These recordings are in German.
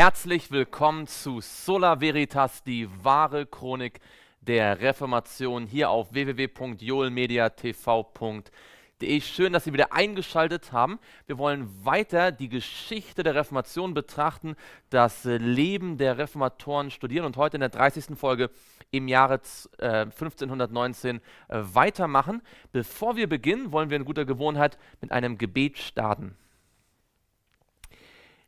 Herzlich willkommen zu Sola Veritas, die wahre Chronik der Reformation, hier auf www.joelmediatv.de. Schön, dass Sie wieder eingeschaltet haben. Wir wollen weiter die Geschichte der Reformation betrachten, das Leben der Reformatoren studieren und heute in der 30. Folge im Jahre äh, 1519 äh, weitermachen. Bevor wir beginnen, wollen wir in guter Gewohnheit mit einem Gebet starten.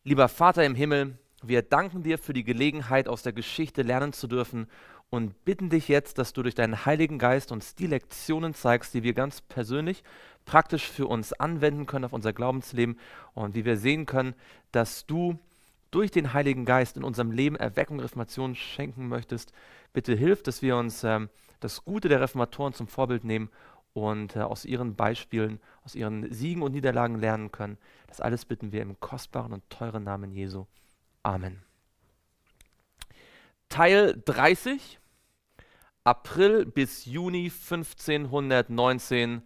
Lieber Vater im Himmel, wir danken dir für die Gelegenheit, aus der Geschichte lernen zu dürfen und bitten dich jetzt, dass du durch deinen Heiligen Geist uns die Lektionen zeigst, die wir ganz persönlich, praktisch für uns anwenden können auf unser Glaubensleben und wie wir sehen können, dass du durch den Heiligen Geist in unserem Leben Erweckung, und Reformation schenken möchtest. Bitte hilf, dass wir uns ähm, das Gute der Reformatoren zum Vorbild nehmen und äh, aus ihren Beispielen, aus ihren Siegen und Niederlagen lernen können. Das alles bitten wir im kostbaren und teuren Namen Jesu. Amen. Teil 30, April bis Juni 1519,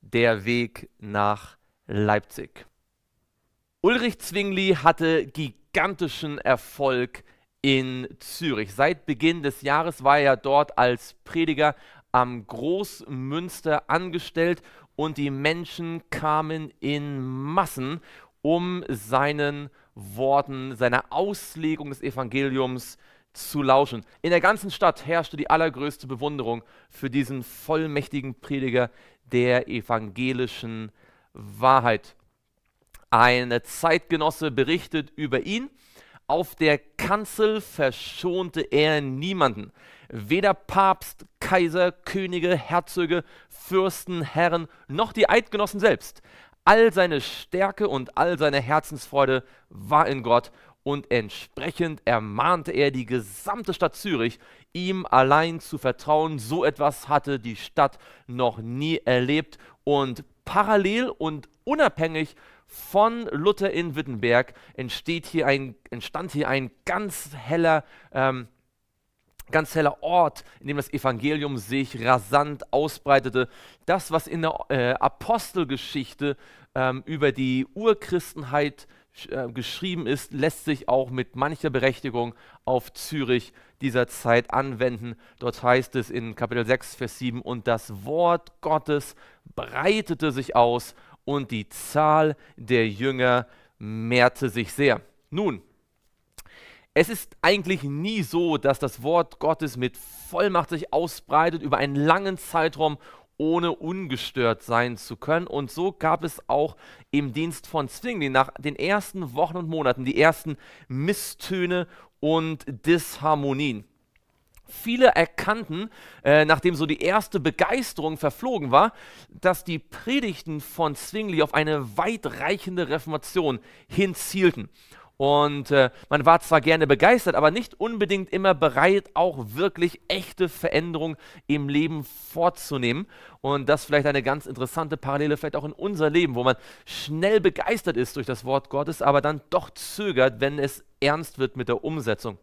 der Weg nach Leipzig. Ulrich Zwingli hatte gigantischen Erfolg in Zürich. Seit Beginn des Jahres war er dort als Prediger am Großmünster angestellt und die Menschen kamen in Massen, um seinen Worten, seiner Auslegung des Evangeliums zu lauschen. In der ganzen Stadt herrschte die allergrößte Bewunderung für diesen vollmächtigen Prediger der evangelischen Wahrheit. Ein Zeitgenosse berichtet über ihn. Auf der Kanzel verschonte er niemanden. Weder Papst, Kaiser, Könige, Herzöge, Fürsten, Herren noch die Eidgenossen selbst All seine Stärke und all seine Herzensfreude war in Gott und entsprechend ermahnte er die gesamte Stadt Zürich, ihm allein zu vertrauen. So etwas hatte die Stadt noch nie erlebt und parallel und unabhängig von Luther in Wittenberg entsteht hier ein, entstand hier ein ganz heller ähm, ganz heller Ort, in dem das Evangelium sich rasant ausbreitete. Das, was in der äh, Apostelgeschichte ähm, über die Urchristenheit äh, geschrieben ist, lässt sich auch mit mancher Berechtigung auf Zürich dieser Zeit anwenden. Dort heißt es in Kapitel 6, Vers 7, und das Wort Gottes breitete sich aus und die Zahl der Jünger mehrte sich sehr. Nun, es ist eigentlich nie so, dass das Wort Gottes mit Vollmacht sich ausbreitet über einen langen Zeitraum, ohne ungestört sein zu können. Und so gab es auch im Dienst von Zwingli nach den ersten Wochen und Monaten die ersten Misstöne und Disharmonien. Viele erkannten, äh, nachdem so die erste Begeisterung verflogen war, dass die Predigten von Zwingli auf eine weitreichende Reformation hinzielten. Und äh, man war zwar gerne begeistert, aber nicht unbedingt immer bereit, auch wirklich echte Veränderungen im Leben vorzunehmen. Und das vielleicht eine ganz interessante Parallele, vielleicht auch in unser Leben, wo man schnell begeistert ist durch das Wort Gottes, aber dann doch zögert, wenn es ernst wird mit der Umsetzung.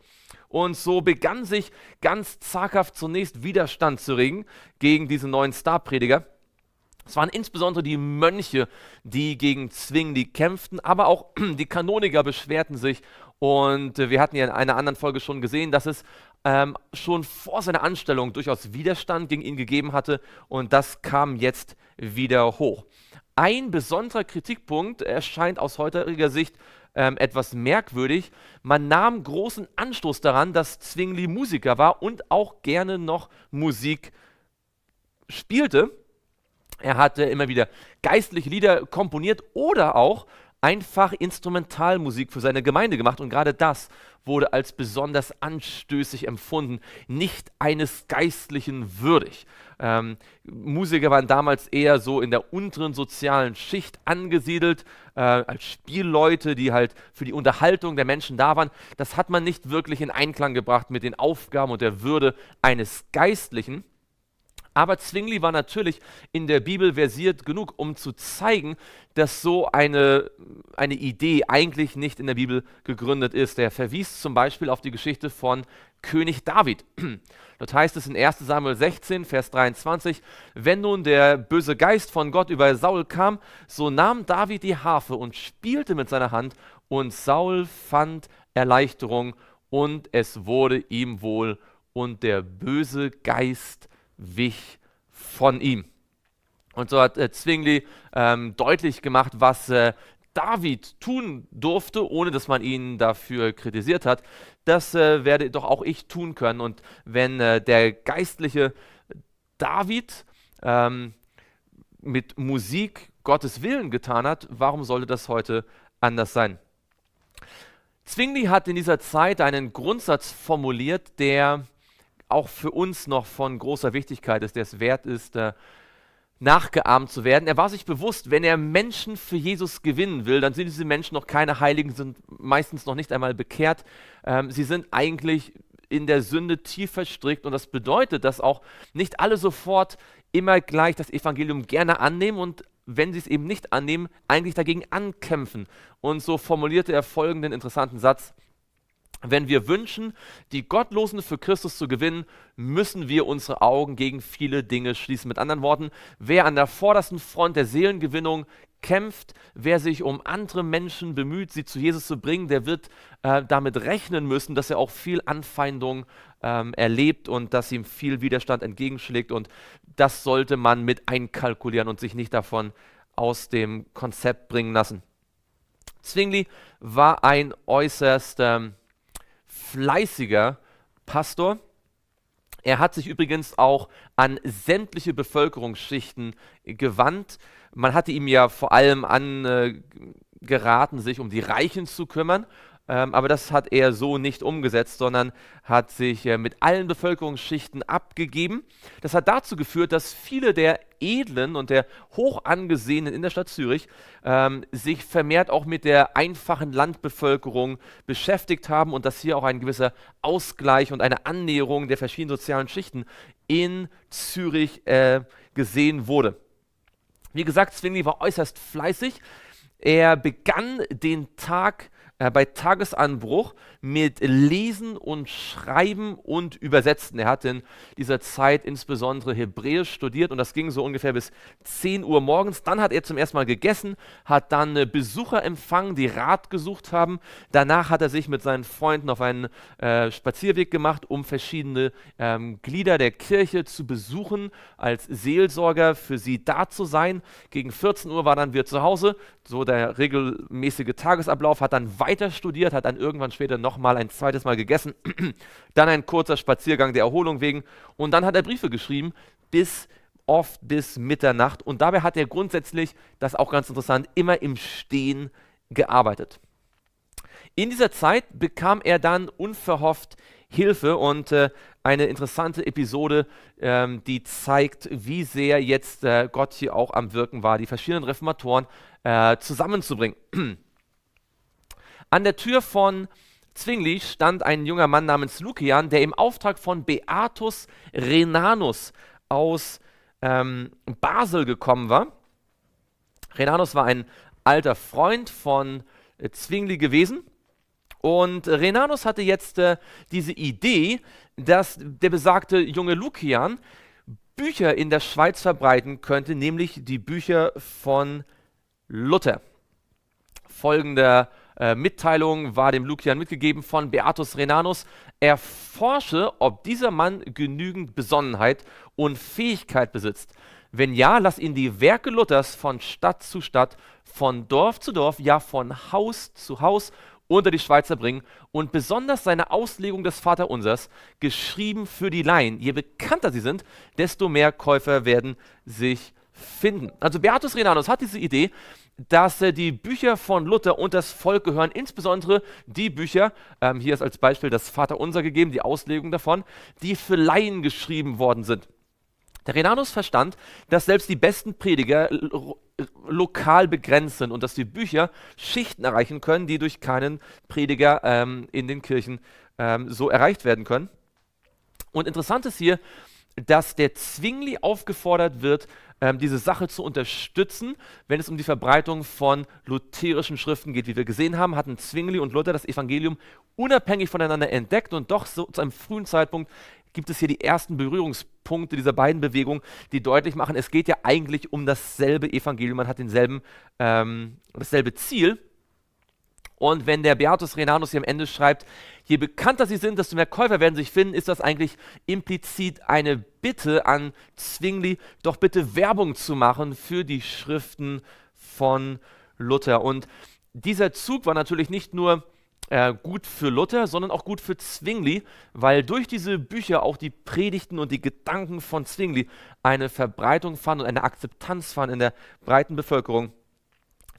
Und so begann sich ganz zaghaft zunächst Widerstand zu regen gegen diesen neuen Starprediger. Es waren insbesondere die Mönche, die gegen Zwingli kämpften, aber auch die Kanoniker beschwerten sich. Und äh, wir hatten ja in einer anderen Folge schon gesehen, dass es ähm, schon vor seiner Anstellung durchaus Widerstand gegen ihn gegeben hatte. Und das kam jetzt wieder hoch. Ein besonderer Kritikpunkt erscheint aus heutiger Sicht ähm, etwas merkwürdig. Man nahm großen Anstoß daran, dass Zwingli Musiker war und auch gerne noch Musik spielte. Er hatte immer wieder geistliche Lieder komponiert oder auch einfach Instrumentalmusik für seine Gemeinde gemacht und gerade das wurde als besonders anstößig empfunden, nicht eines Geistlichen würdig. Ähm, Musiker waren damals eher so in der unteren sozialen Schicht angesiedelt, äh, als Spielleute, die halt für die Unterhaltung der Menschen da waren. Das hat man nicht wirklich in Einklang gebracht mit den Aufgaben und der Würde eines Geistlichen. Aber Zwingli war natürlich in der Bibel versiert genug, um zu zeigen, dass so eine, eine Idee eigentlich nicht in der Bibel gegründet ist. Er verwies zum Beispiel auf die Geschichte von König David. Dort heißt es in 1 Samuel 16, Vers 23, wenn nun der böse Geist von Gott über Saul kam, so nahm David die Harfe und spielte mit seiner Hand, und Saul fand Erleichterung, und es wurde ihm wohl, und der böse Geist wich von ihm. Und so hat äh, Zwingli ähm, deutlich gemacht, was äh, David tun durfte, ohne dass man ihn dafür kritisiert hat. Das äh, werde doch auch ich tun können. Und wenn äh, der geistliche David ähm, mit Musik Gottes Willen getan hat, warum sollte das heute anders sein? Zwingli hat in dieser Zeit einen Grundsatz formuliert, der auch für uns noch von großer Wichtigkeit ist, der es wert ist, äh, nachgeahmt zu werden. Er war sich bewusst, wenn er Menschen für Jesus gewinnen will, dann sind diese Menschen noch keine Heiligen, sind meistens noch nicht einmal bekehrt. Ähm, sie sind eigentlich in der Sünde tief verstrickt und das bedeutet, dass auch nicht alle sofort immer gleich das Evangelium gerne annehmen und wenn sie es eben nicht annehmen, eigentlich dagegen ankämpfen. Und so formulierte er folgenden interessanten Satz. Wenn wir wünschen, die Gottlosen für Christus zu gewinnen, müssen wir unsere Augen gegen viele Dinge schließen. Mit anderen Worten, wer an der vordersten Front der Seelengewinnung kämpft, wer sich um andere Menschen bemüht, sie zu Jesus zu bringen, der wird äh, damit rechnen müssen, dass er auch viel Anfeindung ähm, erlebt und dass ihm viel Widerstand entgegenschlägt. Und das sollte man mit einkalkulieren und sich nicht davon aus dem Konzept bringen lassen. Zwingli war ein äußerst... Ähm, fleißiger Pastor. Er hat sich übrigens auch an sämtliche Bevölkerungsschichten gewandt. Man hatte ihm ja vor allem angeraten, sich um die Reichen zu kümmern, ähm, aber das hat er so nicht umgesetzt, sondern hat sich äh, mit allen Bevölkerungsschichten abgegeben. Das hat dazu geführt, dass viele der Edlen und der Hochangesehenen in der Stadt Zürich ähm, sich vermehrt auch mit der einfachen Landbevölkerung beschäftigt haben und dass hier auch ein gewisser Ausgleich und eine Annäherung der verschiedenen sozialen Schichten in Zürich äh, gesehen wurde. Wie gesagt, Zwingli war äußerst fleißig. Er begann den Tag äh, bei Tagesanbruch mit Lesen und Schreiben und Übersetzen. Er hat in dieser Zeit insbesondere Hebräisch studiert und das ging so ungefähr bis 10 Uhr morgens. Dann hat er zum ersten Mal gegessen, hat dann äh, Besucher empfangen, die Rat gesucht haben. Danach hat er sich mit seinen Freunden auf einen äh, Spazierweg gemacht, um verschiedene ähm, Glieder der Kirche zu besuchen, als Seelsorger für sie da zu sein. Gegen 14 Uhr war dann wir zu Hause. So der regelmäßige Tagesablauf hat dann weiter weiter studiert, hat dann irgendwann später nochmal ein zweites Mal gegessen, dann ein kurzer Spaziergang der Erholung wegen und dann hat er Briefe geschrieben bis oft bis Mitternacht und dabei hat er grundsätzlich, das auch ganz interessant, immer im Stehen gearbeitet. In dieser Zeit bekam er dann unverhofft Hilfe und äh, eine interessante Episode, ähm, die zeigt, wie sehr jetzt äh, Gott hier auch am Wirken war, die verschiedenen Reformatoren äh, zusammenzubringen. An der Tür von Zwingli stand ein junger Mann namens Lukian, der im Auftrag von Beatus Renanus aus ähm, Basel gekommen war. Renanus war ein alter Freund von äh, Zwingli gewesen. Und Renanus hatte jetzt äh, diese Idee, dass der besagte junge Lukian Bücher in der Schweiz verbreiten könnte, nämlich die Bücher von Luther. Folgender äh, Mitteilung war dem Lukian mitgegeben von Beatus Renanus. Er forsche, ob dieser Mann genügend Besonnenheit und Fähigkeit besitzt. Wenn ja, lass ihn die Werke Luthers von Stadt zu Stadt, von Dorf zu Dorf, ja von Haus zu Haus unter die Schweizer bringen und besonders seine Auslegung des Vaterunsers, geschrieben für die Laien. Je bekannter sie sind, desto mehr Käufer werden sich finden. Also Beatus Renanus hat diese Idee, dass äh, die Bücher von Luther und das Volk gehören, insbesondere die Bücher, ähm, hier ist als Beispiel das Vaterunser gegeben, die Auslegung davon, die für Laien geschrieben worden sind. Der Renanus verstand, dass selbst die besten Prediger lokal begrenzt sind und dass die Bücher Schichten erreichen können, die durch keinen Prediger ähm, in den Kirchen ähm, so erreicht werden können. Und interessant ist hier, dass der Zwingli aufgefordert wird, ähm, diese Sache zu unterstützen, wenn es um die Verbreitung von lutherischen Schriften geht. Wie wir gesehen haben, hatten Zwingli und Luther das Evangelium unabhängig voneinander entdeckt und doch so zu einem frühen Zeitpunkt gibt es hier die ersten Berührungspunkte dieser beiden Bewegungen, die deutlich machen, es geht ja eigentlich um dasselbe Evangelium, man hat denselben, ähm, dasselbe Ziel. Und wenn der Beatus Renanus hier am Ende schreibt, je bekannter sie sind, desto mehr Käufer werden sich finden, ist das eigentlich implizit eine Bitte an Zwingli, doch bitte Werbung zu machen für die Schriften von Luther. Und dieser Zug war natürlich nicht nur äh, gut für Luther, sondern auch gut für Zwingli, weil durch diese Bücher auch die Predigten und die Gedanken von Zwingli eine Verbreitung fanden und eine Akzeptanz fanden in der breiten Bevölkerung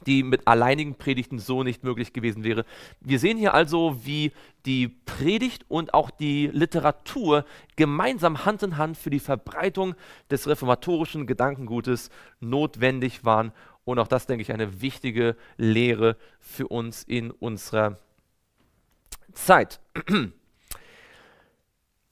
die mit alleinigen Predigten so nicht möglich gewesen wäre. Wir sehen hier also, wie die Predigt und auch die Literatur gemeinsam Hand in Hand für die Verbreitung des reformatorischen Gedankengutes notwendig waren. Und auch das, denke ich, eine wichtige Lehre für uns in unserer Zeit.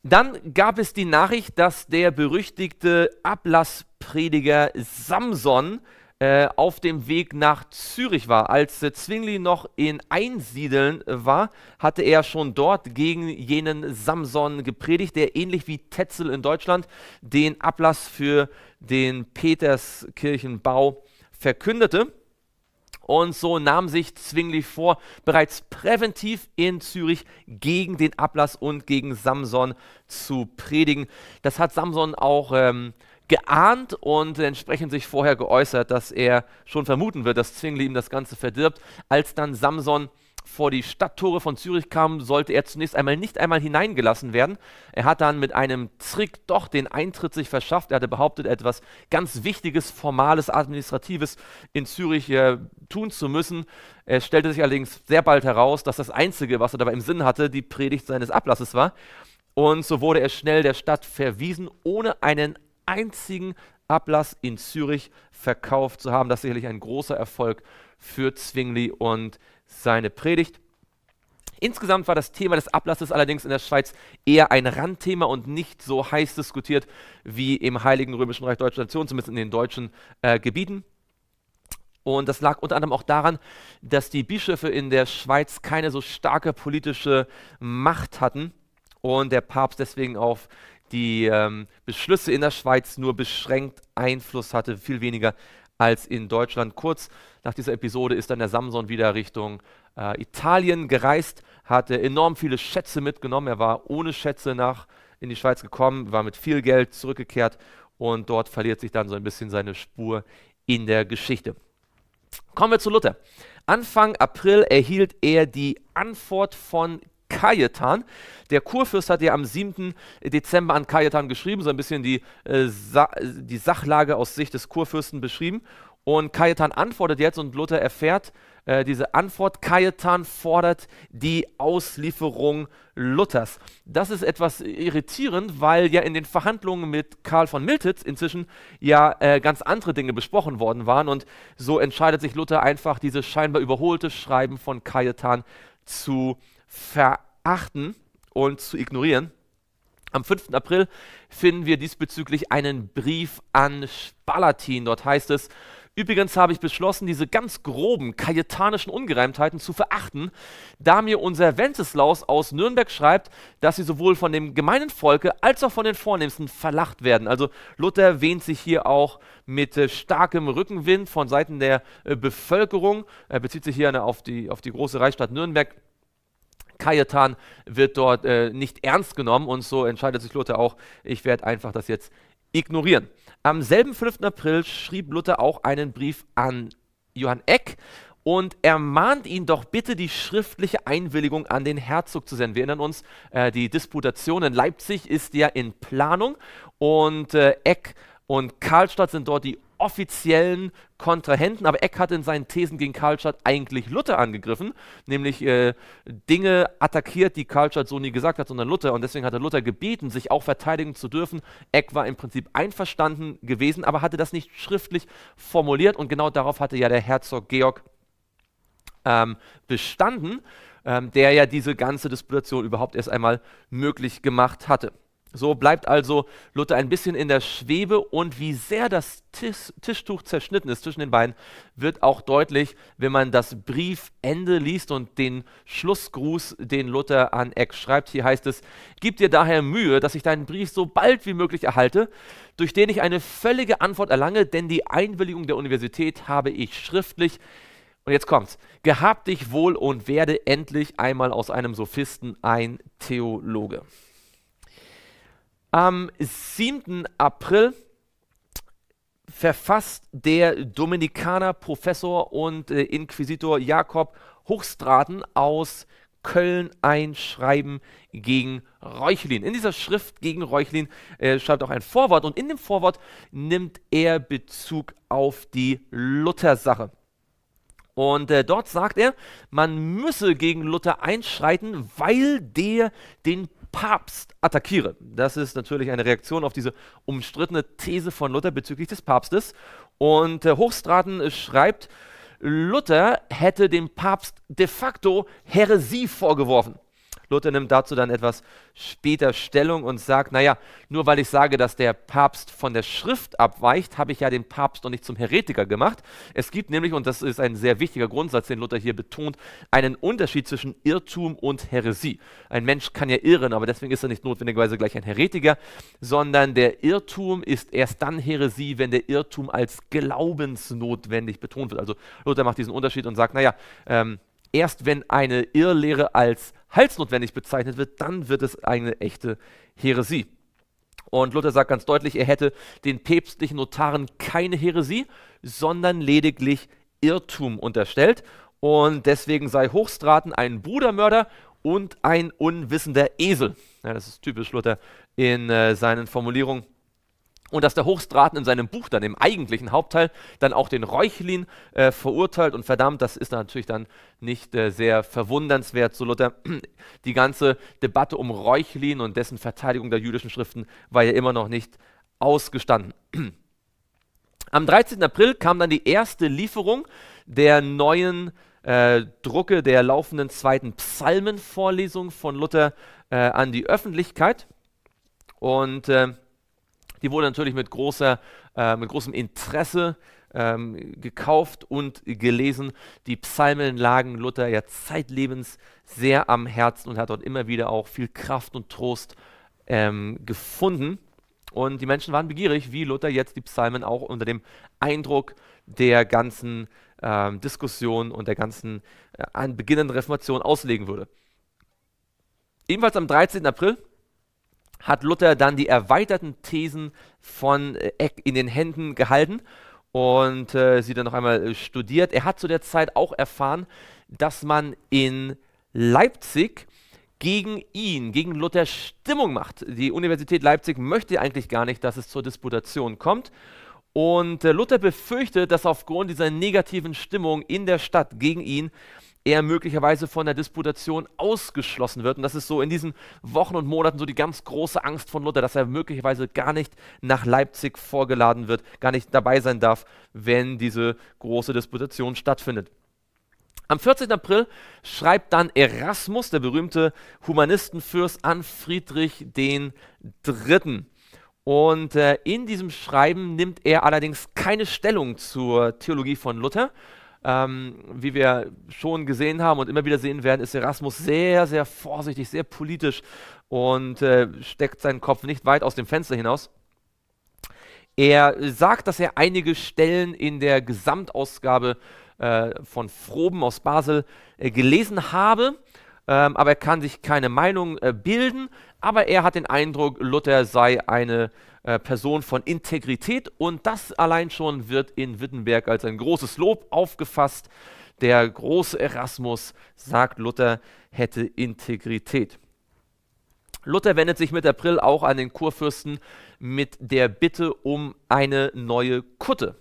Dann gab es die Nachricht, dass der berüchtigte Ablassprediger Samson, äh, auf dem Weg nach Zürich war. Als äh, Zwingli noch in Einsiedeln äh, war, hatte er schon dort gegen jenen Samson gepredigt, der ähnlich wie Tetzel in Deutschland den Ablass für den Peterskirchenbau verkündete. Und so nahm sich Zwingli vor, bereits präventiv in Zürich gegen den Ablass und gegen Samson zu predigen. Das hat Samson auch ähm, geahnt und entsprechend sich vorher geäußert, dass er schon vermuten wird, dass Zwingli ihm das Ganze verdirbt. Als dann Samson vor die Stadttore von Zürich kam, sollte er zunächst einmal nicht einmal hineingelassen werden. Er hat dann mit einem Trick doch den Eintritt sich verschafft. Er hatte behauptet, etwas ganz Wichtiges, Formales, Administratives in Zürich äh, tun zu müssen. Es stellte sich allerdings sehr bald heraus, dass das Einzige, was er dabei im Sinn hatte, die Predigt seines Ablasses war. Und so wurde er schnell der Stadt verwiesen, ohne einen einzigen Ablass in Zürich verkauft zu haben. Das ist sicherlich ein großer Erfolg für Zwingli und seine Predigt. Insgesamt war das Thema des Ablasses allerdings in der Schweiz eher ein Randthema und nicht so heiß diskutiert wie im Heiligen Römischen Reich Deutscher Nation, zumindest in den deutschen äh, Gebieten. Und das lag unter anderem auch daran, dass die Bischöfe in der Schweiz keine so starke politische Macht hatten und der Papst deswegen auf die ähm, Beschlüsse in der Schweiz nur beschränkt Einfluss hatte, viel weniger als in Deutschland. Kurz nach dieser Episode ist dann der Samson wieder Richtung äh, Italien gereist, hatte enorm viele Schätze mitgenommen. Er war ohne Schätze nach in die Schweiz gekommen, war mit viel Geld zurückgekehrt und dort verliert sich dann so ein bisschen seine Spur in der Geschichte. Kommen wir zu Luther. Anfang April erhielt er die Antwort von Cajetan. Der Kurfürst hat ja am 7. Dezember an Cajetan geschrieben, so ein bisschen die, äh, Sa die Sachlage aus Sicht des Kurfürsten beschrieben. Und Cajetan antwortet jetzt und Luther erfährt äh, diese Antwort. Cajetan fordert die Auslieferung Luthers. Das ist etwas irritierend, weil ja in den Verhandlungen mit Karl von Miltitz inzwischen ja äh, ganz andere Dinge besprochen worden waren. Und so entscheidet sich Luther einfach, dieses scheinbar überholte Schreiben von Cajetan zu verachten und zu ignorieren. Am 5. April finden wir diesbezüglich einen Brief an Spalatin. Dort heißt es, Übrigens habe ich beschlossen, diese ganz groben kajetanischen Ungereimtheiten zu verachten, da mir unser Wenceslaus aus Nürnberg schreibt, dass sie sowohl von dem gemeinen Volke als auch von den Vornehmsten verlacht werden. Also Luther wähnt sich hier auch mit äh, starkem Rückenwind von Seiten der äh, Bevölkerung. Er bezieht sich hier eine, auf, die, auf die große Reichsstadt Nürnberg Kajetan wird dort äh, nicht ernst genommen und so entscheidet sich Luther auch, ich werde einfach das jetzt ignorieren. Am selben 5. April schrieb Luther auch einen Brief an Johann Eck und ermahnt ihn doch bitte, die schriftliche Einwilligung an den Herzog zu senden. Wir erinnern uns, äh, die Disputation in Leipzig ist ja in Planung und äh, Eck und Karlstadt sind dort die offiziellen Kontrahenten. Aber Eck hat in seinen Thesen gegen Karlstadt eigentlich Luther angegriffen, nämlich äh, Dinge attackiert, die Karlstadt so nie gesagt hat, sondern Luther. Und deswegen hat er Luther gebeten, sich auch verteidigen zu dürfen. Eck war im Prinzip einverstanden gewesen, aber hatte das nicht schriftlich formuliert. Und genau darauf hatte ja der Herzog Georg ähm, bestanden, ähm, der ja diese ganze Disputation überhaupt erst einmal möglich gemacht hatte. So bleibt also Luther ein bisschen in der Schwebe und wie sehr das Tisch, Tischtuch zerschnitten ist zwischen den beiden, wird auch deutlich, wenn man das Briefende liest und den Schlussgruß, den Luther an Eck schreibt. Hier heißt es, gib dir daher Mühe, dass ich deinen Brief so bald wie möglich erhalte, durch den ich eine völlige Antwort erlange, denn die Einwilligung der Universität habe ich schriftlich. Und jetzt kommt's. Gehab dich wohl und werde endlich einmal aus einem Sophisten ein Theologe. Am 7. April verfasst der Dominikaner Professor und äh, Inquisitor Jakob Hochstraten aus Köln ein Schreiben gegen Reuchlin. In dieser Schrift gegen Reuchlin äh, schreibt auch ein Vorwort und in dem Vorwort nimmt er Bezug auf die Luther-Sache. Und äh, dort sagt er, man müsse gegen Luther einschreiten, weil der den Papst attackiere. Das ist natürlich eine Reaktion auf diese umstrittene These von Luther bezüglich des Papstes. Und äh, Hochstraten schreibt, Luther hätte dem Papst de facto Heresie vorgeworfen. Luther nimmt dazu dann etwas später Stellung und sagt, naja, nur weil ich sage, dass der Papst von der Schrift abweicht, habe ich ja den Papst noch nicht zum Heretiker gemacht. Es gibt nämlich, und das ist ein sehr wichtiger Grundsatz, den Luther hier betont, einen Unterschied zwischen Irrtum und Häresie. Ein Mensch kann ja irren, aber deswegen ist er nicht notwendigerweise gleich ein Heretiker, sondern der Irrtum ist erst dann Häresie, wenn der Irrtum als glaubensnotwendig betont wird. Also Luther macht diesen Unterschied und sagt, naja, ähm, erst wenn eine Irrlehre als halsnotwendig bezeichnet wird, dann wird es eine echte Heresie. Und Luther sagt ganz deutlich, er hätte den päpstlichen Notaren keine Heresie, sondern lediglich Irrtum unterstellt. Und deswegen sei Hochstraten ein Brudermörder und ein unwissender Esel. Ja, das ist typisch Luther in äh, seinen Formulierungen und dass der Hochstraten in seinem Buch dann im eigentlichen Hauptteil dann auch den Reuchlin äh, verurteilt und verdammt, das ist natürlich dann nicht äh, sehr verwundernswert, so Luther. Die ganze Debatte um Reuchlin und dessen Verteidigung der jüdischen Schriften war ja immer noch nicht ausgestanden. Am 13. April kam dann die erste Lieferung der neuen äh, Drucke der laufenden zweiten Psalmenvorlesung von Luther äh, an die Öffentlichkeit und äh, die wurde natürlich mit, großer, äh, mit großem Interesse ähm, gekauft und gelesen. Die Psalmen lagen Luther ja zeitlebens sehr am Herzen und hat dort immer wieder auch viel Kraft und Trost ähm, gefunden. Und die Menschen waren begierig, wie Luther jetzt die Psalmen auch unter dem Eindruck der ganzen ähm, Diskussion und der ganzen äh, beginnenden Reformation auslegen würde. Ebenfalls am 13. April hat Luther dann die erweiterten Thesen von äh, Eck in den Händen gehalten und äh, sie dann noch einmal äh, studiert. Er hat zu der Zeit auch erfahren, dass man in Leipzig gegen ihn, gegen Luther Stimmung macht. Die Universität Leipzig möchte eigentlich gar nicht, dass es zur Disputation kommt. Und äh, Luther befürchtet, dass aufgrund dieser negativen Stimmung in der Stadt gegen ihn er möglicherweise von der Disputation ausgeschlossen wird. Und das ist so in diesen Wochen und Monaten so die ganz große Angst von Luther, dass er möglicherweise gar nicht nach Leipzig vorgeladen wird, gar nicht dabei sein darf, wenn diese große Disputation stattfindet. Am 14. April schreibt dann Erasmus, der berühmte Humanistenfürst, an Friedrich III. Und äh, in diesem Schreiben nimmt er allerdings keine Stellung zur Theologie von Luther, ähm, wie wir schon gesehen haben und immer wieder sehen werden, ist Erasmus sehr, sehr vorsichtig, sehr politisch und äh, steckt seinen Kopf nicht weit aus dem Fenster hinaus. Er sagt, dass er einige Stellen in der Gesamtausgabe äh, von Froben aus Basel äh, gelesen habe, ähm, aber er kann sich keine Meinung äh, bilden. Aber er hat den Eindruck, Luther sei eine äh, Person von Integrität und das allein schon wird in Wittenberg als ein großes Lob aufgefasst. Der große Erasmus, sagt Luther, hätte Integrität. Luther wendet sich mit April auch an den Kurfürsten mit der Bitte um eine neue Kutte.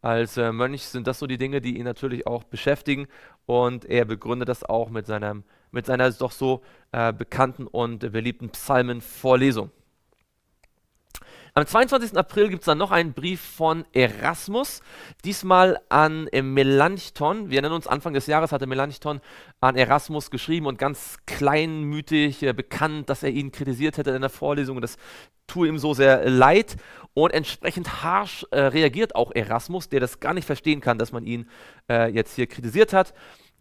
Als äh, Mönch sind das so die Dinge, die ihn natürlich auch beschäftigen und er begründet das auch mit, seinem, mit seiner doch so äh, bekannten und beliebten Psalmenvorlesung. Am 22. April gibt es dann noch einen Brief von Erasmus, diesmal an Melanchthon. Wir erinnern uns, Anfang des Jahres hatte Melanchthon an Erasmus geschrieben und ganz kleinmütig äh, bekannt, dass er ihn kritisiert hätte in der Vorlesung das tue ihm so sehr leid. Und entsprechend harsch äh, reagiert auch Erasmus, der das gar nicht verstehen kann, dass man ihn äh, jetzt hier kritisiert hat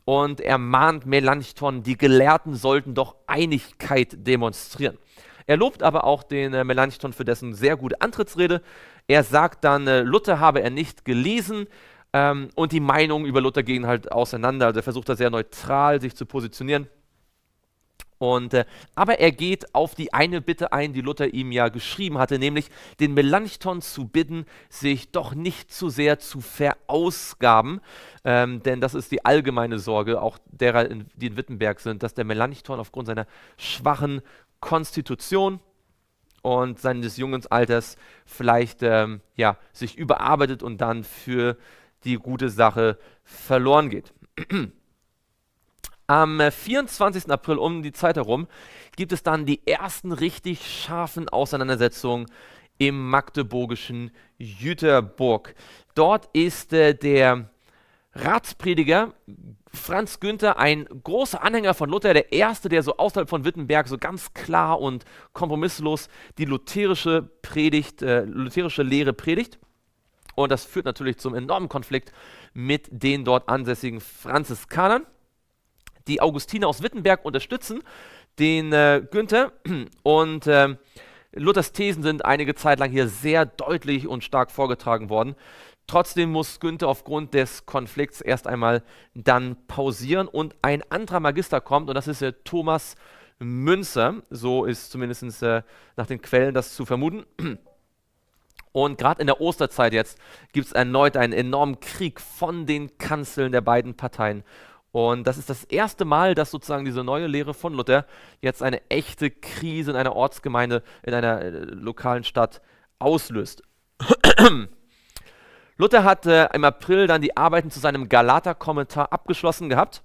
und er mahnt Melanchthon, die Gelehrten sollten doch Einigkeit demonstrieren. Er lobt aber auch den äh, Melanchthon für dessen sehr gute Antrittsrede. Er sagt dann, äh, Luther habe er nicht gelesen ähm, und die Meinungen über Luther gehen halt auseinander. Also er versucht da sehr neutral sich zu positionieren. Und, äh, aber er geht auf die eine Bitte ein, die Luther ihm ja geschrieben hatte, nämlich den Melanchthon zu bitten, sich doch nicht zu sehr zu verausgaben, ähm, denn das ist die allgemeine Sorge auch derer, in, die in Wittenberg sind, dass der Melanchthon aufgrund seiner schwachen Konstitution und seines jungen Alters vielleicht ähm, ja, sich überarbeitet und dann für die gute Sache verloren geht. Am 24. Äh, April um die Zeit herum gibt es dann die ersten richtig scharfen Auseinandersetzungen im magdeburgischen Jüterburg. Dort ist äh, der Ratsprediger Franz Günther, ein großer Anhänger von Luther, der erste, der so außerhalb von Wittenberg so ganz klar und kompromisslos die lutherische Predigt, äh, lutherische Lehre predigt. Und das führt natürlich zum enormen Konflikt mit den dort ansässigen Franziskanern, die Augustiner aus Wittenberg unterstützen, den äh, Günther. Und äh, Luthers Thesen sind einige Zeit lang hier sehr deutlich und stark vorgetragen worden. Trotzdem muss Günther aufgrund des Konflikts erst einmal dann pausieren und ein anderer Magister kommt und das ist äh, Thomas Münzer. So ist zumindest äh, nach den Quellen das zu vermuten. Und gerade in der Osterzeit jetzt gibt es erneut einen enormen Krieg von den Kanzeln der beiden Parteien. Und das ist das erste Mal, dass sozusagen diese neue Lehre von Luther jetzt eine echte Krise in einer Ortsgemeinde, in einer äh, lokalen Stadt auslöst. Luther hat äh, im April dann die Arbeiten zu seinem Galater-Kommentar abgeschlossen gehabt.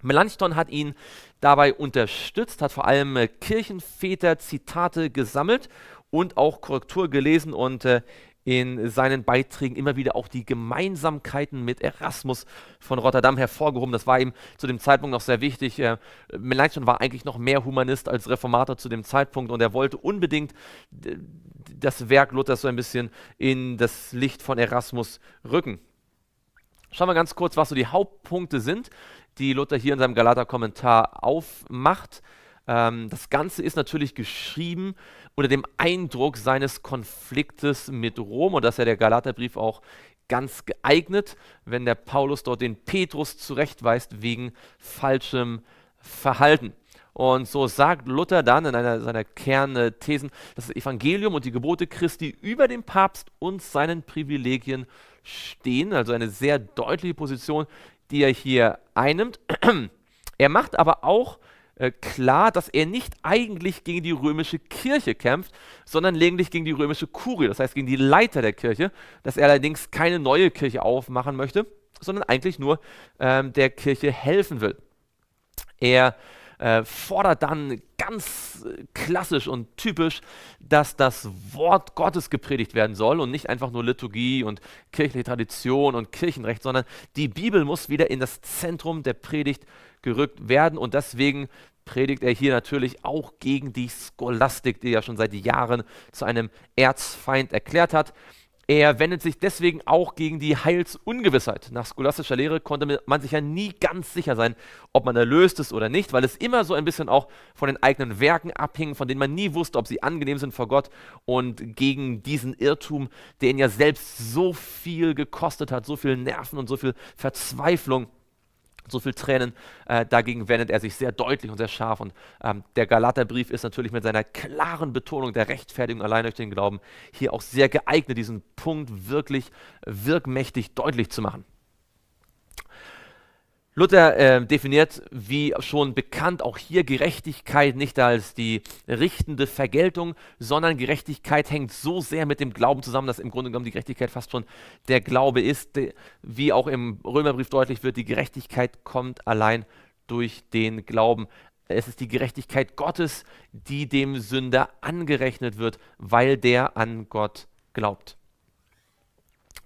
Melanchthon hat ihn dabei unterstützt, hat vor allem äh, Kirchenväter Zitate gesammelt und auch Korrektur gelesen und äh, in seinen Beiträgen immer wieder auch die Gemeinsamkeiten mit Erasmus von Rotterdam hervorgehoben. Das war ihm zu dem Zeitpunkt noch sehr wichtig. Äh, Melanchthon war eigentlich noch mehr Humanist als Reformator zu dem Zeitpunkt und er wollte unbedingt das Werk Luthers so ein bisschen in das Licht von Erasmus rücken. Schauen wir ganz kurz, was so die Hauptpunkte sind, die Luther hier in seinem Galater-Kommentar aufmacht. Ähm, das Ganze ist natürlich geschrieben unter dem Eindruck seines Konfliktes mit Rom und dass er der Galaterbrief auch ganz geeignet, wenn der Paulus dort den Petrus zurechtweist wegen falschem Verhalten. Und so sagt Luther dann in einer seiner Kernthesen, dass das Evangelium und die Gebote Christi über dem Papst und seinen Privilegien stehen. Also eine sehr deutliche Position, die er hier einnimmt. Er macht aber auch äh, klar, dass er nicht eigentlich gegen die römische Kirche kämpft, sondern lediglich gegen die römische Kurie, das heißt gegen die Leiter der Kirche, dass er allerdings keine neue Kirche aufmachen möchte, sondern eigentlich nur ähm, der Kirche helfen will. Er äh, fordert dann ganz klassisch und typisch, dass das Wort Gottes gepredigt werden soll und nicht einfach nur Liturgie und kirchliche Tradition und Kirchenrecht, sondern die Bibel muss wieder in das Zentrum der Predigt gerückt werden. Und deswegen predigt er hier natürlich auch gegen die Scholastik, die er schon seit Jahren zu einem Erzfeind erklärt hat. Er wendet sich deswegen auch gegen die Heilsungewissheit. Nach scholastischer Lehre konnte man sich ja nie ganz sicher sein, ob man erlöst ist oder nicht, weil es immer so ein bisschen auch von den eigenen Werken abhing, von denen man nie wusste, ob sie angenehm sind vor Gott. Und gegen diesen Irrtum, der ihn ja selbst so viel gekostet hat, so viel Nerven und so viel Verzweiflung, so viel Tränen. Äh, dagegen wendet er sich sehr deutlich und sehr scharf. Und ähm, der Galaterbrief ist natürlich mit seiner klaren Betonung der Rechtfertigung allein durch den Glauben hier auch sehr geeignet, diesen Punkt wirklich wirkmächtig deutlich zu machen. Luther äh, definiert, wie schon bekannt, auch hier Gerechtigkeit nicht als die richtende Vergeltung, sondern Gerechtigkeit hängt so sehr mit dem Glauben zusammen, dass im Grunde genommen die Gerechtigkeit fast schon der Glaube ist. De, wie auch im Römerbrief deutlich wird, die Gerechtigkeit kommt allein durch den Glauben. Es ist die Gerechtigkeit Gottes, die dem Sünder angerechnet wird, weil der an Gott glaubt.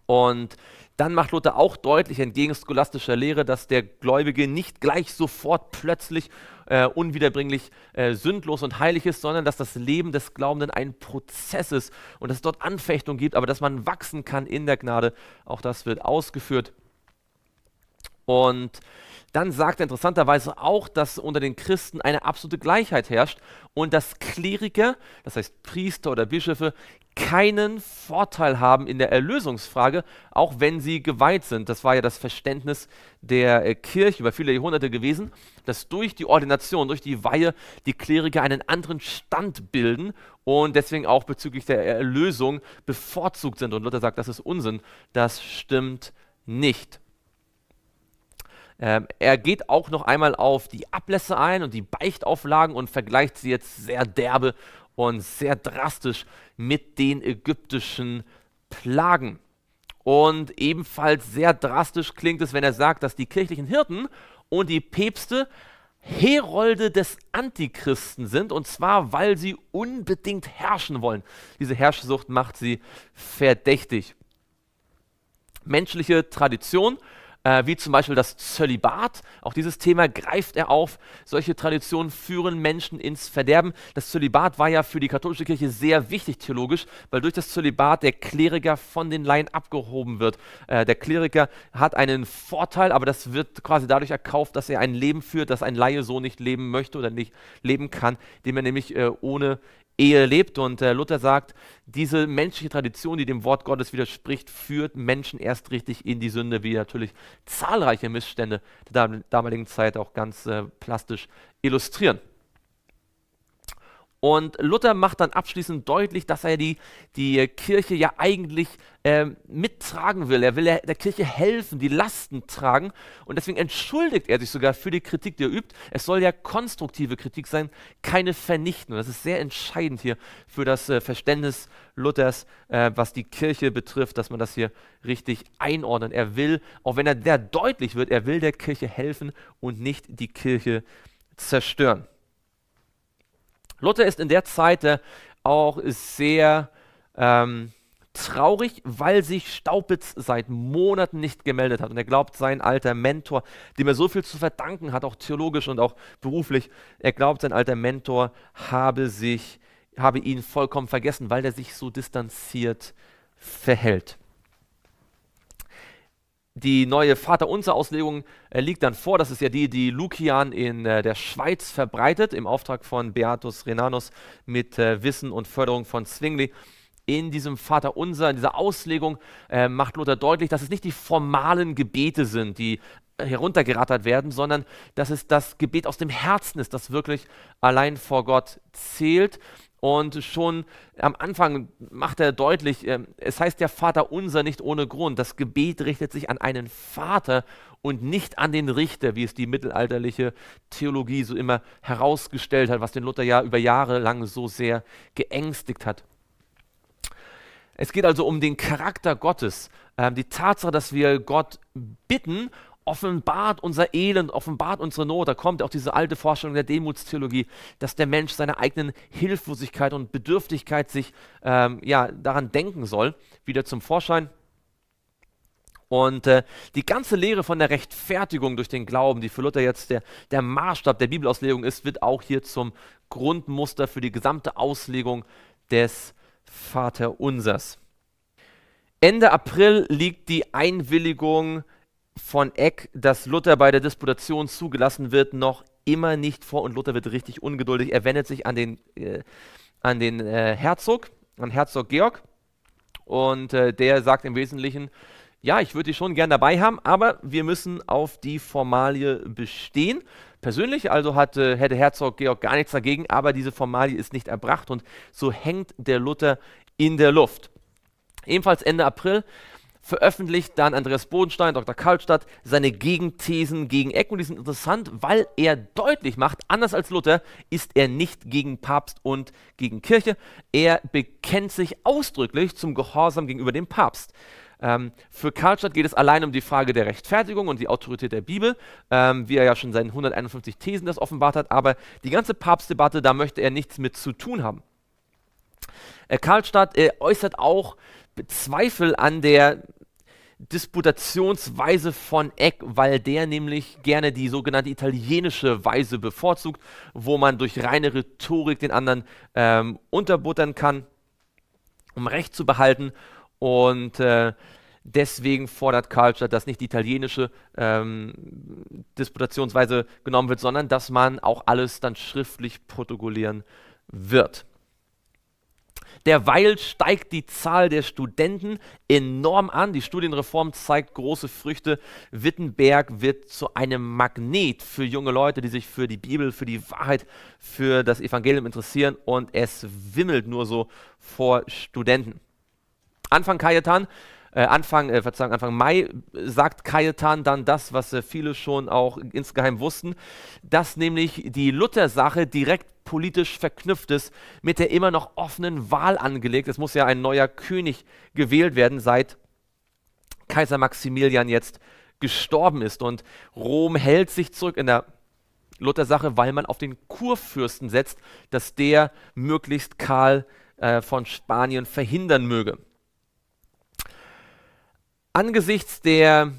Und dann macht Luther auch deutlich entgegen scholastischer Lehre, dass der Gläubige nicht gleich sofort plötzlich äh, unwiederbringlich äh, sündlos und heilig ist, sondern dass das Leben des Glaubenden ein Prozess ist und dass es dort Anfechtung gibt, aber dass man wachsen kann in der Gnade. Auch das wird ausgeführt. Und dann sagt er interessanterweise auch, dass unter den Christen eine absolute Gleichheit herrscht und dass Kleriker, das heißt Priester oder Bischöfe, keinen Vorteil haben in der Erlösungsfrage, auch wenn sie geweiht sind. Das war ja das Verständnis der äh, Kirche über viele Jahrhunderte gewesen, dass durch die Ordination, durch die Weihe die Kleriker einen anderen Stand bilden und deswegen auch bezüglich der Erlösung bevorzugt sind. Und Luther sagt, das ist Unsinn, das stimmt nicht. Ähm, er geht auch noch einmal auf die Ablässe ein und die Beichtauflagen und vergleicht sie jetzt sehr derbe und sehr drastisch mit den ägyptischen Plagen. Und ebenfalls sehr drastisch klingt es, wenn er sagt, dass die kirchlichen Hirten und die Päpste Herolde des Antichristen sind, und zwar, weil sie unbedingt herrschen wollen. Diese Herrschsucht macht sie verdächtig. Menschliche Tradition äh, wie zum Beispiel das Zölibat. Auch dieses Thema greift er auf. Solche Traditionen führen Menschen ins Verderben. Das Zölibat war ja für die katholische Kirche sehr wichtig theologisch, weil durch das Zölibat der Kleriker von den Laien abgehoben wird. Äh, der Kleriker hat einen Vorteil, aber das wird quasi dadurch erkauft, dass er ein Leben führt, das ein Laie so nicht leben möchte oder nicht leben kann, dem er nämlich äh, ohne Ehe lebt. Und äh, Luther sagt, diese menschliche Tradition, die dem Wort Gottes widerspricht, führt Menschen erst richtig in die Sünde, wie natürlich zahlreiche Missstände der damaligen Zeit auch ganz äh, plastisch illustrieren. Und Luther macht dann abschließend deutlich, dass er die, die Kirche ja eigentlich ähm, mittragen will. Er will der, der Kirche helfen, die Lasten tragen. Und deswegen entschuldigt er sich sogar für die Kritik, die er übt. Es soll ja konstruktive Kritik sein, keine Vernichtung. Das ist sehr entscheidend hier für das äh, Verständnis Luthers, äh, was die Kirche betrifft, dass man das hier richtig einordnet. Er will, auch wenn er sehr deutlich wird, er will der Kirche helfen und nicht die Kirche zerstören. Luther ist in der Zeit äh, auch sehr ähm, traurig, weil sich Staupitz seit Monaten nicht gemeldet hat. Und er glaubt, sein alter Mentor, dem er so viel zu verdanken hat, auch theologisch und auch beruflich, er glaubt, sein alter Mentor habe, sich, habe ihn vollkommen vergessen, weil er sich so distanziert verhält die neue Vaterunser-Auslegung äh, liegt dann vor. Das ist ja die, die Lukian in äh, der Schweiz verbreitet, im Auftrag von Beatus Renanus mit äh, Wissen und Förderung von Zwingli. In diesem Vaterunser, in dieser Auslegung äh, macht Luther deutlich, dass es nicht die formalen Gebete sind, die äh, heruntergerattert werden, sondern dass es das Gebet aus dem Herzen ist, das wirklich allein vor Gott zählt. Und schon am Anfang macht er deutlich, ähm, es heißt ja Vater unser nicht ohne Grund. Das Gebet richtet sich an einen Vater und nicht an den Richter, wie es die mittelalterliche Theologie so immer herausgestellt hat, was den Luther ja über Jahre lang so sehr geängstigt hat. Es geht also um den Charakter Gottes, ähm, die Tatsache, dass wir Gott bitten offenbart unser Elend, offenbart unsere Not. Da kommt auch diese alte Vorstellung der Demutstheologie, dass der Mensch seiner eigenen Hilflosigkeit und Bedürftigkeit sich ähm, ja, daran denken soll, wieder zum Vorschein. Und äh, die ganze Lehre von der Rechtfertigung durch den Glauben, die für Luther jetzt der, der Maßstab der Bibelauslegung ist, wird auch hier zum Grundmuster für die gesamte Auslegung des Vaterunsers. Ende April liegt die Einwilligung von Eck, dass Luther bei der Disputation zugelassen wird, noch immer nicht vor und Luther wird richtig ungeduldig. Er wendet sich an den, äh, an den äh, Herzog, an Herzog Georg und äh, der sagt im Wesentlichen, ja, ich würde dich schon gern dabei haben, aber wir müssen auf die Formalie bestehen. Persönlich also hat, äh, hätte Herzog Georg gar nichts dagegen, aber diese Formalie ist nicht erbracht und so hängt der Luther in der Luft. Ebenfalls Ende April veröffentlicht dann Andreas Bodenstein, Dr. Kaltstadt, seine Gegenthesen gegen Ecken. Und die sind interessant, weil er deutlich macht, anders als Luther ist er nicht gegen Papst und gegen Kirche. Er bekennt sich ausdrücklich zum Gehorsam gegenüber dem Papst. Ähm, für Karlstadt geht es allein um die Frage der Rechtfertigung und die Autorität der Bibel, ähm, wie er ja schon seinen 151 Thesen das offenbart hat, aber die ganze Papstdebatte, da möchte er nichts mit zu tun haben. Äh, Karlstadt äh, äußert auch Zweifel an der Disputationsweise von Eck, weil der nämlich gerne die sogenannte italienische Weise bevorzugt, wo man durch reine Rhetorik den anderen ähm, unterbuttern kann, um Recht zu behalten. Und äh, deswegen fordert Culture, dass nicht die italienische ähm, Disputationsweise genommen wird, sondern dass man auch alles dann schriftlich protokollieren wird. Derweil steigt die Zahl der Studenten enorm an. Die Studienreform zeigt große Früchte. Wittenberg wird zu einem Magnet für junge Leute, die sich für die Bibel, für die Wahrheit, für das Evangelium interessieren. Und es wimmelt nur so vor Studenten. Anfang Kajetan äh, Anfang, äh, Verzeihung, Anfang Mai äh, sagt Cayetan dann das, was äh, viele schon auch insgeheim wussten, dass nämlich die Luther-Sache direkt politisch verknüpftes, mit der immer noch offenen Wahl angelegt. Es muss ja ein neuer König gewählt werden, seit Kaiser Maximilian jetzt gestorben ist. Und Rom hält sich zurück in der Luther-Sache, weil man auf den Kurfürsten setzt, dass der möglichst Karl äh, von Spanien verhindern möge. Angesichts der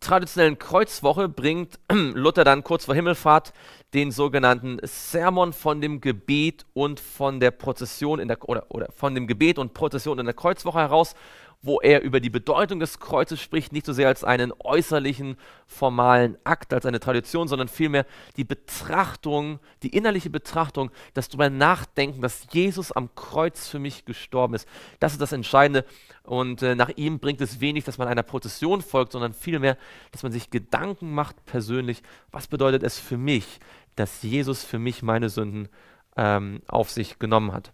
traditionellen Kreuzwoche bringt Luther dann kurz vor Himmelfahrt den sogenannten Sermon von dem Gebet und von der Prozession in der oder, oder von dem Gebet und Prozession in der Kreuzwoche heraus wo er über die Bedeutung des Kreuzes spricht, nicht so sehr als einen äußerlichen, formalen Akt, als eine Tradition, sondern vielmehr die Betrachtung, die innerliche Betrachtung, das darüber nachdenken, dass Jesus am Kreuz für mich gestorben ist. Das ist das Entscheidende. Und äh, nach ihm bringt es wenig, dass man einer Prozession folgt, sondern vielmehr, dass man sich Gedanken macht persönlich, was bedeutet es für mich, dass Jesus für mich meine Sünden ähm, auf sich genommen hat.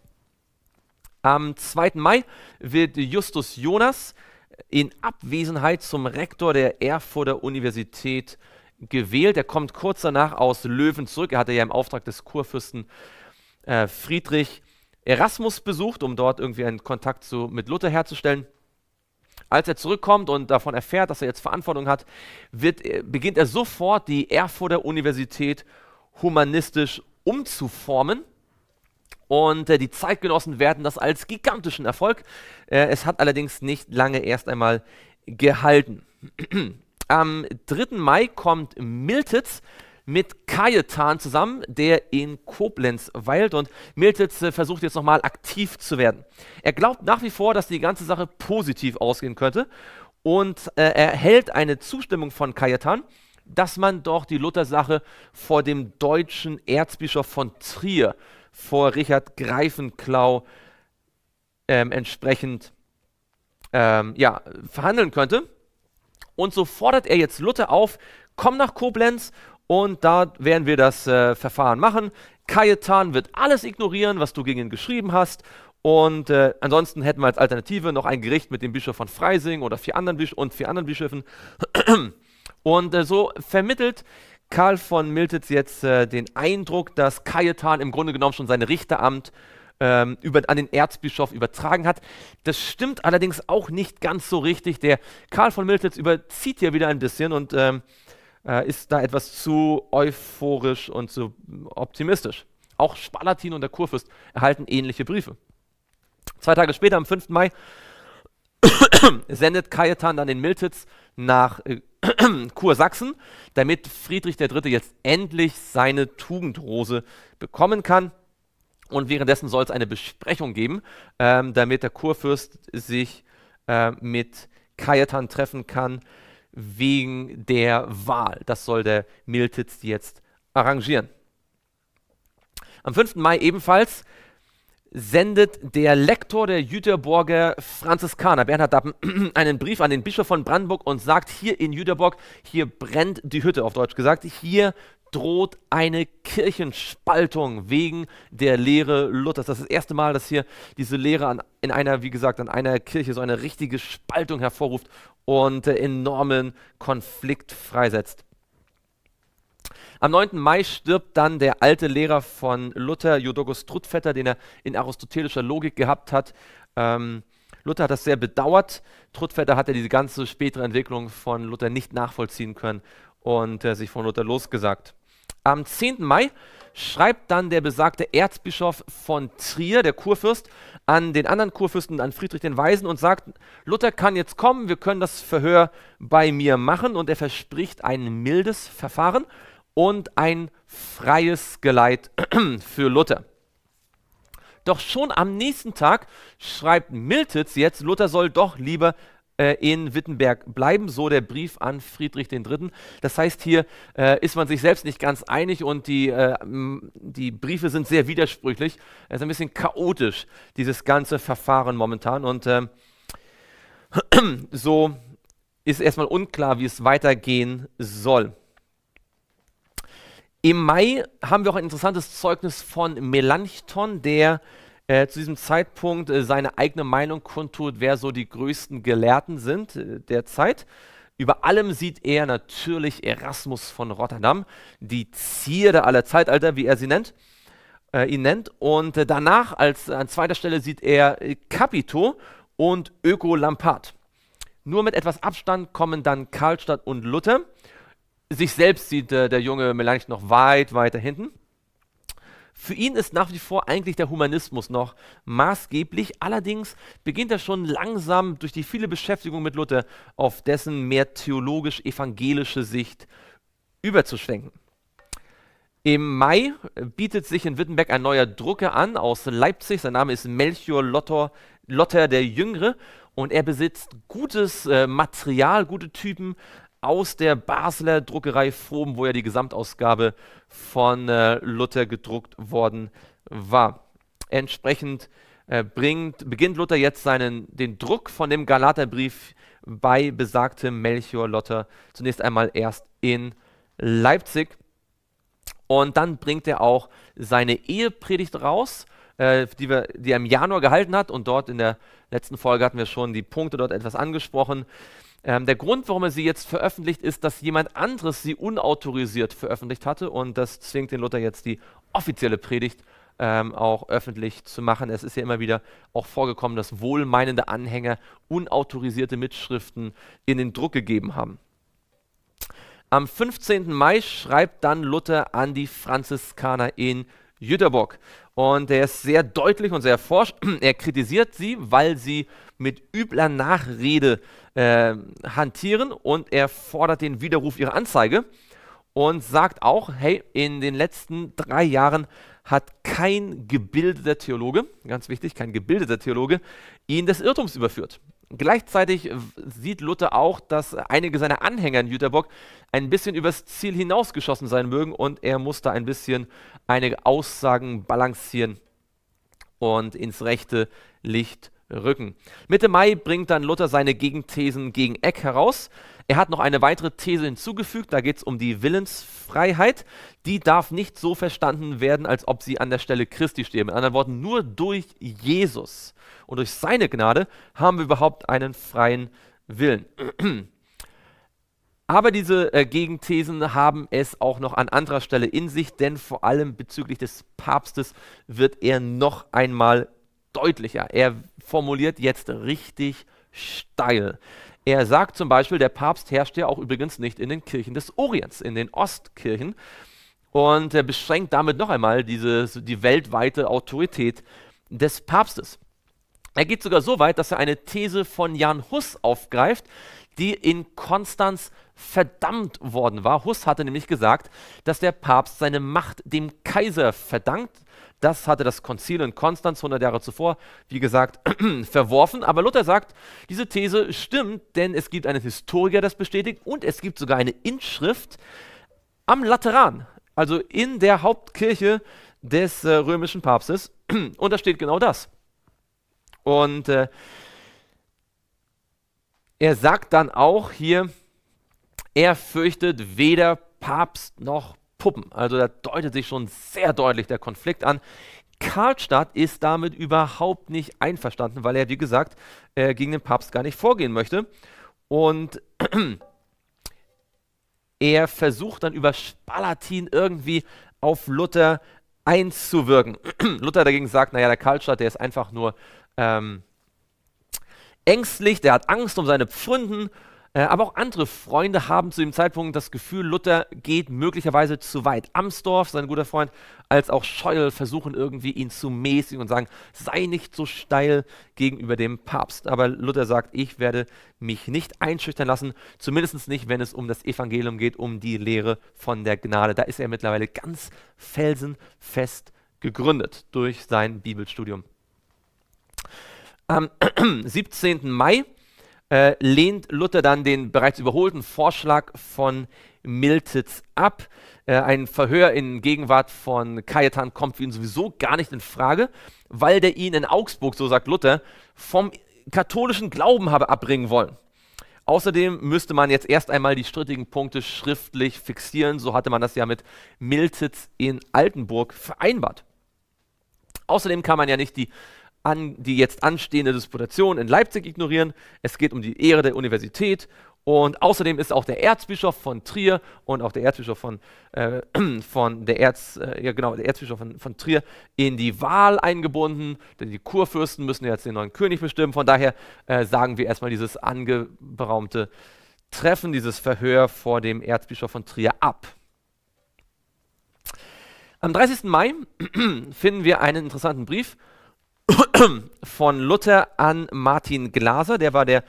Am 2. Mai wird Justus Jonas in Abwesenheit zum Rektor der Erfurter Universität gewählt. Er kommt kurz danach aus Löwen zurück. Er hatte ja im Auftrag des Kurfürsten äh, Friedrich Erasmus besucht, um dort irgendwie einen Kontakt zu, mit Luther herzustellen. Als er zurückkommt und davon erfährt, dass er jetzt Verantwortung hat, wird, beginnt er sofort die Erfurter Universität humanistisch umzuformen. Und äh, die Zeitgenossen werden das als gigantischen Erfolg. Äh, es hat allerdings nicht lange erst einmal gehalten. Am 3. Mai kommt Miltitz mit Kajetan zusammen, der in Koblenz weilt. Und Miltitz äh, versucht jetzt nochmal aktiv zu werden. Er glaubt nach wie vor, dass die ganze Sache positiv ausgehen könnte und äh, erhält eine Zustimmung von Kajetan, dass man doch die Luther-Sache vor dem deutschen Erzbischof von Trier vor Richard Greifenklau ähm, entsprechend ähm, ja, verhandeln könnte. Und so fordert er jetzt Luther auf, komm nach Koblenz und da werden wir das äh, Verfahren machen. Cajetan wird alles ignorieren, was du gegen ihn geschrieben hast. Und äh, ansonsten hätten wir als Alternative noch ein Gericht mit dem Bischof von Freising oder vier anderen Bisch und vier anderen Bischöfen. Und äh, so vermittelt Karl von Miltitz jetzt äh, den Eindruck, dass Cajetan im Grunde genommen schon sein Richteramt ähm, über, an den Erzbischof übertragen hat. Das stimmt allerdings auch nicht ganz so richtig. Der Karl von Miltitz überzieht hier wieder ein bisschen und ähm, äh, ist da etwas zu euphorisch und zu optimistisch. Auch Spalatin und der Kurfürst erhalten ähnliche Briefe. Zwei Tage später, am 5. Mai, sendet Cajetan dann den Miltitz nach äh, Kursachsen, damit Friedrich III. jetzt endlich seine Tugendrose bekommen kann. Und währenddessen soll es eine Besprechung geben, ähm, damit der Kurfürst sich äh, mit Cajetan treffen kann wegen der Wahl. Das soll der Miltitz jetzt arrangieren. Am 5. Mai ebenfalls sendet der Lektor der Jüterborger Franziskaner, Bernhard Dappen, einen Brief an den Bischof von Brandenburg und sagt, hier in Jüterborg, hier brennt die Hütte, auf Deutsch gesagt, hier droht eine Kirchenspaltung wegen der Lehre Luthers. Das ist das erste Mal, dass hier diese Lehre an, in einer, wie gesagt, an einer Kirche so eine richtige Spaltung hervorruft und äh, enormen Konflikt freisetzt. Am 9. Mai stirbt dann der alte Lehrer von Luther, Jodokos Truttvetter, den er in aristotelischer Logik gehabt hat. Ähm, Luther hat das sehr bedauert. Truttvetter hat er diese ganze spätere Entwicklung von Luther nicht nachvollziehen können und äh, sich von Luther losgesagt. Am 10. Mai schreibt dann der besagte Erzbischof von Trier, der Kurfürst, an den anderen Kurfürsten, an Friedrich den Weisen und sagt, Luther kann jetzt kommen, wir können das Verhör bei mir machen und er verspricht ein mildes Verfahren und ein freies Geleit für Luther. Doch schon am nächsten Tag schreibt Miltitz jetzt, Luther soll doch lieber äh, in Wittenberg bleiben, so der Brief an Friedrich III. Das heißt, hier äh, ist man sich selbst nicht ganz einig und die, äh, die Briefe sind sehr widersprüchlich. Es ist ein bisschen chaotisch, dieses ganze Verfahren momentan. Und ähm, so ist erstmal unklar, wie es weitergehen soll. Im Mai haben wir auch ein interessantes Zeugnis von Melanchthon, der äh, zu diesem Zeitpunkt äh, seine eigene Meinung kundtut, wer so die größten Gelehrten sind äh, der Zeit. Über allem sieht er natürlich Erasmus von Rotterdam, die Zierde aller Zeitalter, wie er sie nennt, äh, ihn nennt. Und äh, danach als an zweiter Stelle sieht er äh, Capito und Öko Lampard. Nur mit etwas Abstand kommen dann Karlstadt und Luther sich selbst sieht äh, der junge Melanchthon noch weit, weiter hinten. Für ihn ist nach wie vor eigentlich der Humanismus noch maßgeblich. Allerdings beginnt er schon langsam durch die viele Beschäftigung mit Luther auf dessen mehr theologisch-evangelische Sicht überzuschwenken. Im Mai bietet sich in Wittenberg ein neuer Drucker an aus Leipzig. Sein Name ist Melchior Lotter, Lotter der Jüngere und er besitzt gutes äh, Material, gute Typen, aus der Basler Druckerei Fohm, wo ja die Gesamtausgabe von äh, Luther gedruckt worden war. Entsprechend äh, bringt, beginnt Luther jetzt seinen, den Druck von dem Galaterbrief bei besagtem Melchior Lotter zunächst einmal erst in Leipzig. Und dann bringt er auch seine Ehepredigt raus, äh, die, wir, die er im Januar gehalten hat. Und dort in der letzten Folge hatten wir schon die Punkte dort etwas angesprochen. Ähm, der Grund, warum er sie jetzt veröffentlicht, ist, dass jemand anderes sie unautorisiert veröffentlicht hatte und das zwingt den Luther jetzt die offizielle Predigt ähm, auch öffentlich zu machen. Es ist ja immer wieder auch vorgekommen, dass wohlmeinende Anhänger unautorisierte Mitschriften in den Druck gegeben haben. Am 15. Mai schreibt dann Luther an die Franziskaner in Jüterbock. Und er ist sehr deutlich und sehr forsch. Er kritisiert sie, weil sie mit übler Nachrede äh, hantieren und er fordert den Widerruf ihrer Anzeige und sagt auch, hey, in den letzten drei Jahren hat kein gebildeter Theologe, ganz wichtig, kein gebildeter Theologe, ihn des Irrtums überführt. Gleichzeitig sieht Luther auch, dass einige seiner Anhänger in Jüterbock ein bisschen übers Ziel hinausgeschossen sein mögen und er muss da ein bisschen einige Aussagen balancieren und ins rechte Licht Rücken. Mitte Mai bringt dann Luther seine Gegenthesen gegen Eck heraus. Er hat noch eine weitere These hinzugefügt, da geht es um die Willensfreiheit. Die darf nicht so verstanden werden, als ob sie an der Stelle Christi stehe. Mit anderen Worten, nur durch Jesus und durch seine Gnade haben wir überhaupt einen freien Willen. Aber diese äh, Gegenthesen haben es auch noch an anderer Stelle in sich, denn vor allem bezüglich des Papstes wird er noch einmal deutlicher. Er formuliert jetzt richtig steil. Er sagt zum Beispiel, der Papst herrscht ja auch übrigens nicht in den Kirchen des Orients, in den Ostkirchen. Und er beschränkt damit noch einmal diese, die weltweite Autorität des Papstes. Er geht sogar so weit, dass er eine These von Jan Hus aufgreift, die in Konstanz verdammt worden war. Hus hatte nämlich gesagt, dass der Papst seine Macht dem Kaiser verdankt das hatte das Konzil in Konstanz 100 Jahre zuvor, wie gesagt, verworfen. Aber Luther sagt, diese These stimmt, denn es gibt einen Historiker, der das bestätigt und es gibt sogar eine Inschrift am Lateran, also in der Hauptkirche des äh, römischen Papstes. und da steht genau das. Und äh, er sagt dann auch hier, er fürchtet weder Papst noch Puppen. Also da deutet sich schon sehr deutlich der Konflikt an. Karlstadt ist damit überhaupt nicht einverstanden, weil er, wie gesagt, äh, gegen den Papst gar nicht vorgehen möchte. Und er versucht dann über Spalatin irgendwie auf Luther einzuwirken. Luther dagegen sagt, naja, der Karlstadt, der ist einfach nur ähm, ängstlich, der hat Angst um seine Pfründen äh, aber auch andere Freunde haben zu dem Zeitpunkt das Gefühl, Luther geht möglicherweise zu weit. Amsdorf, sein guter Freund, als auch Scheuel versuchen irgendwie ihn zu mäßigen und sagen, sei nicht so steil gegenüber dem Papst. Aber Luther sagt, ich werde mich nicht einschüchtern lassen, zumindest nicht, wenn es um das Evangelium geht, um die Lehre von der Gnade. Da ist er mittlerweile ganz felsenfest gegründet durch sein Bibelstudium. Am 17. Mai äh, lehnt Luther dann den bereits überholten Vorschlag von Miltitz ab. Äh, ein Verhör in Gegenwart von Cajetan kommt für ihn sowieso gar nicht in Frage, weil der ihn in Augsburg, so sagt Luther, vom katholischen Glauben habe abbringen wollen. Außerdem müsste man jetzt erst einmal die strittigen Punkte schriftlich fixieren. So hatte man das ja mit Miltitz in Altenburg vereinbart. Außerdem kann man ja nicht die an, die jetzt anstehende Disputation in Leipzig ignorieren. Es geht um die Ehre der Universität. Und außerdem ist auch der Erzbischof von Trier und auch der Erzbischof von, äh, von der Erz, äh, ja genau, der Erzbischof von, von Trier in die Wahl eingebunden, denn die Kurfürsten müssen jetzt den neuen König bestimmen. Von daher äh, sagen wir erstmal dieses angeberaumte Treffen, dieses Verhör vor dem Erzbischof von Trier ab. Am 30. Mai finden wir einen interessanten Brief von Luther an Martin Glaser, der war der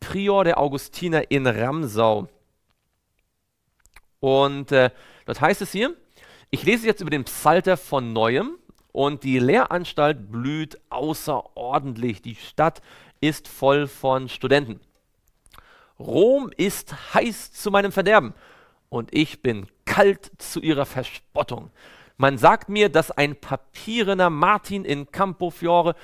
Prior der Augustiner in Ramsau. Und äh, dort heißt es hier, ich lese jetzt über den Psalter von neuem und die Lehranstalt blüht außerordentlich. Die Stadt ist voll von Studenten. Rom ist heiß zu meinem Verderben und ich bin kalt zu ihrer Verspottung. Man sagt mir, dass ein papierener Martin in Campofiore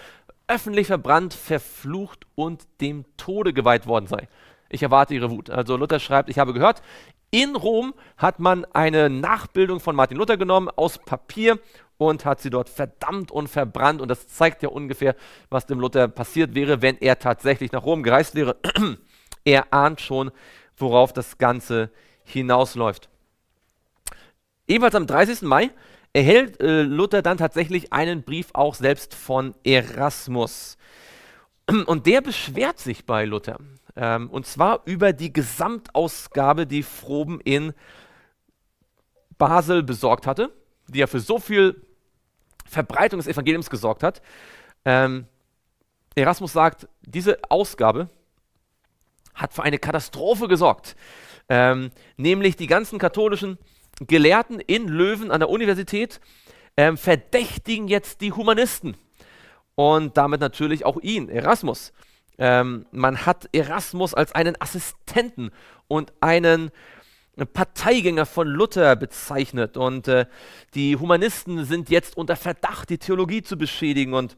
öffentlich verbrannt, verflucht und dem Tode geweiht worden sei. Ich erwarte ihre Wut. Also Luther schreibt, ich habe gehört, in Rom hat man eine Nachbildung von Martin Luther genommen aus Papier und hat sie dort verdammt und verbrannt. Und das zeigt ja ungefähr, was dem Luther passiert wäre, wenn er tatsächlich nach Rom gereist wäre. er ahnt schon, worauf das Ganze hinausläuft. Ebenfalls am 30. Mai erhält äh, Luther dann tatsächlich einen Brief auch selbst von Erasmus. Und der beschwert sich bei Luther. Ähm, und zwar über die Gesamtausgabe, die Froben in Basel besorgt hatte, die ja für so viel Verbreitung des Evangeliums gesorgt hat. Ähm, Erasmus sagt, diese Ausgabe hat für eine Katastrophe gesorgt. Ähm, nämlich die ganzen katholischen äh, Gelehrten in Löwen an der Universität ähm, verdächtigen jetzt die Humanisten und damit natürlich auch ihn, Erasmus. Ähm, man hat Erasmus als einen Assistenten und einen Parteigänger von Luther bezeichnet und äh, die Humanisten sind jetzt unter Verdacht, die Theologie zu beschädigen und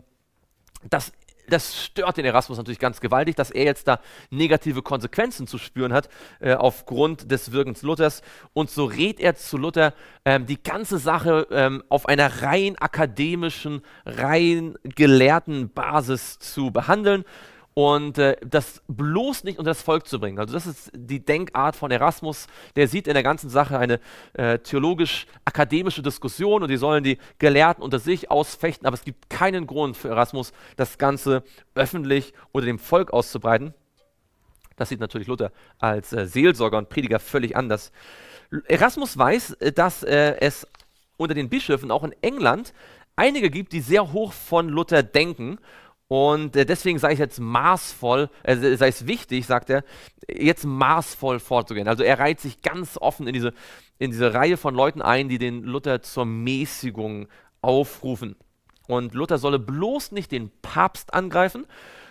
das das stört den Erasmus natürlich ganz gewaltig, dass er jetzt da negative Konsequenzen zu spüren hat äh, aufgrund des Wirkens Luthers. Und so rät er zu Luther, ähm, die ganze Sache ähm, auf einer rein akademischen, rein gelehrten Basis zu behandeln und äh, das bloß nicht unter das Volk zu bringen. Also das ist die Denkart von Erasmus. Der sieht in der ganzen Sache eine äh, theologisch-akademische Diskussion und die sollen die Gelehrten unter sich ausfechten, aber es gibt keinen Grund für Erasmus, das Ganze öffentlich unter dem Volk auszubreiten. Das sieht natürlich Luther als äh, Seelsorger und Prediger völlig anders. Erasmus weiß, äh, dass äh, es unter den Bischöfen auch in England einige gibt, die sehr hoch von Luther denken und äh, deswegen sei es jetzt maßvoll, äh, sei es wichtig, sagt er, jetzt maßvoll vorzugehen. Also er reiht sich ganz offen in diese, in diese Reihe von Leuten ein, die den Luther zur Mäßigung aufrufen. Und Luther solle bloß nicht den Papst angreifen,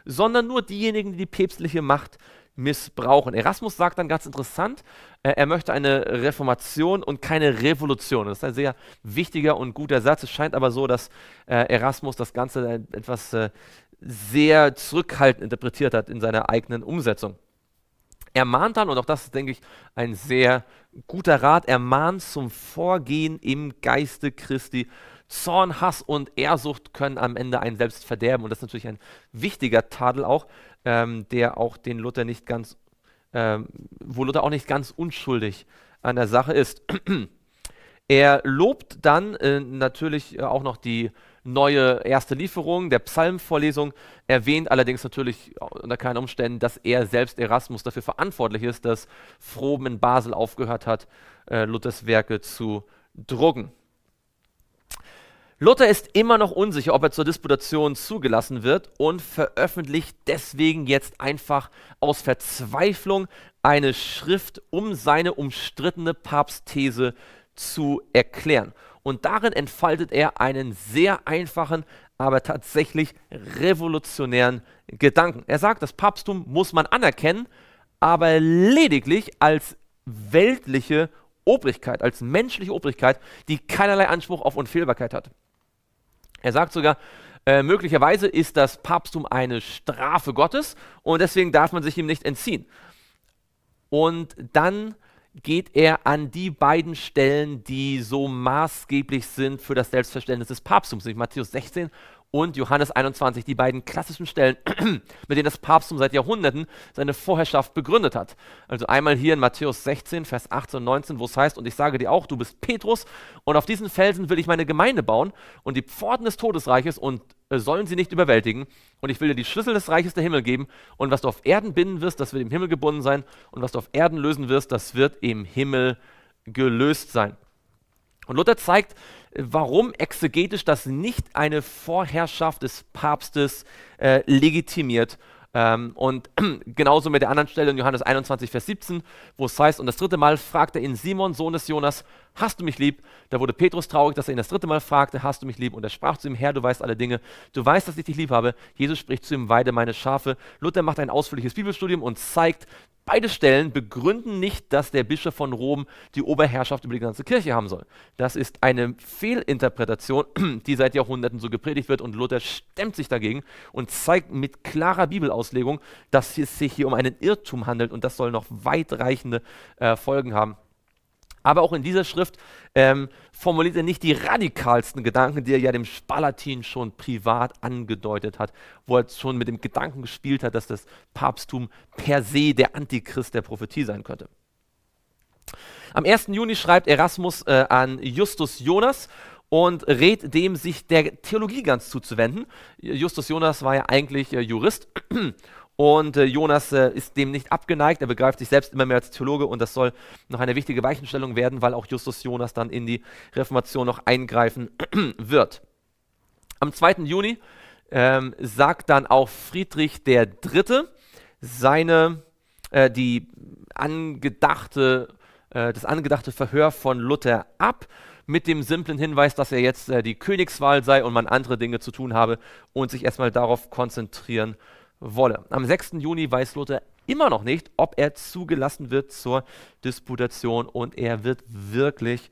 sondern nur diejenigen, die die päpstliche Macht missbrauchen. Erasmus sagt dann ganz interessant, äh, er möchte eine Reformation und keine Revolution. Das ist ein sehr wichtiger und guter Satz. Es scheint aber so, dass äh, Erasmus das Ganze etwas äh, sehr zurückhaltend interpretiert hat in seiner eigenen Umsetzung. Er mahnt dann, und auch das ist, denke ich, ein sehr guter Rat, er mahnt zum Vorgehen im Geiste Christi. Zorn, Hass und Ehrsucht können am Ende einen selbst verderben. Und das ist natürlich ein wichtiger Tadel auch, ähm, der auch den Luther nicht ganz, ähm, wo Luther auch nicht ganz unschuldig an der Sache ist. er lobt dann äh, natürlich äh, auch noch die neue erste Lieferung der Psalmvorlesung, erwähnt allerdings natürlich unter keinen Umständen, dass er selbst Erasmus dafür verantwortlich ist, dass Froben in Basel aufgehört hat, äh, Luthers Werke zu drucken. Luther ist immer noch unsicher, ob er zur Disputation zugelassen wird und veröffentlicht deswegen jetzt einfach aus Verzweiflung eine Schrift, um seine umstrittene Papstthese zu erklären. Und darin entfaltet er einen sehr einfachen, aber tatsächlich revolutionären Gedanken. Er sagt, das Papsttum muss man anerkennen, aber lediglich als weltliche Obrigkeit, als menschliche Obrigkeit, die keinerlei Anspruch auf Unfehlbarkeit hat. Er sagt sogar, äh, möglicherweise ist das Papsttum eine Strafe Gottes und deswegen darf man sich ihm nicht entziehen. Und dann geht er an die beiden Stellen, die so maßgeblich sind für das Selbstverständnis des Papsttums, nämlich Matthäus 16 und Johannes 21, die beiden klassischen Stellen, mit denen das Papsttum seit Jahrhunderten seine Vorherrschaft begründet hat. Also einmal hier in Matthäus 16, Vers 18 und 19, wo es heißt, und ich sage dir auch, du bist Petrus, und auf diesen Felsen will ich meine Gemeinde bauen, und die Pforten des Todesreiches und äh, sollen sie nicht überwältigen. Und ich will dir die Schlüssel des Reiches der Himmel geben. Und was du auf Erden binden wirst, das wird im Himmel gebunden sein. Und was du auf Erden lösen wirst, das wird im Himmel gelöst sein. Und Luther zeigt, warum exegetisch das nicht eine Vorherrschaft des Papstes äh, legitimiert. Ähm, und genauso mit der anderen Stelle in Johannes 21, Vers 17, wo es heißt, und das dritte Mal fragt er ihn Simon, Sohn des Jonas, hast du mich lieb? Da wurde Petrus traurig, dass er ihn das dritte Mal fragte, hast du mich lieb? Und er sprach zu ihm, Herr, du weißt alle Dinge, du weißt, dass ich dich lieb habe. Jesus spricht zu ihm, weide meine Schafe. Luther macht ein ausführliches Bibelstudium und zeigt, beide Stellen begründen nicht, dass der Bischof von Rom die Oberherrschaft über die ganze Kirche haben soll. Das ist eine Fehlinterpretation, die seit Jahrhunderten so gepredigt wird und Luther stemmt sich dagegen und zeigt mit klarer Bibelauslegung, dass es sich hier um einen Irrtum handelt und das soll noch weitreichende äh, Folgen haben. Aber auch in dieser Schrift ähm, formuliert er nicht die radikalsten Gedanken, die er ja dem Spalatin schon privat angedeutet hat, wo er schon mit dem Gedanken gespielt hat, dass das Papsttum per se der Antichrist der Prophetie sein könnte. Am 1. Juni schreibt Erasmus äh, an Justus Jonas und rät dem, sich der Theologie ganz zuzuwenden. Justus Jonas war ja eigentlich äh, Jurist und äh, Jonas äh, ist dem nicht abgeneigt, er begreift sich selbst immer mehr als Theologe und das soll noch eine wichtige Weichenstellung werden, weil auch Justus Jonas dann in die Reformation noch eingreifen wird. Am 2. Juni ähm, sagt dann auch Friedrich III. seine, äh, die angedachte, äh, das angedachte Verhör von Luther ab mit dem simplen Hinweis, dass er jetzt äh, die Königswahl sei und man andere Dinge zu tun habe und sich erstmal darauf konzentrieren soll wolle. Am 6. Juni weiß Lothar immer noch nicht, ob er zugelassen wird zur Disputation und er wird wirklich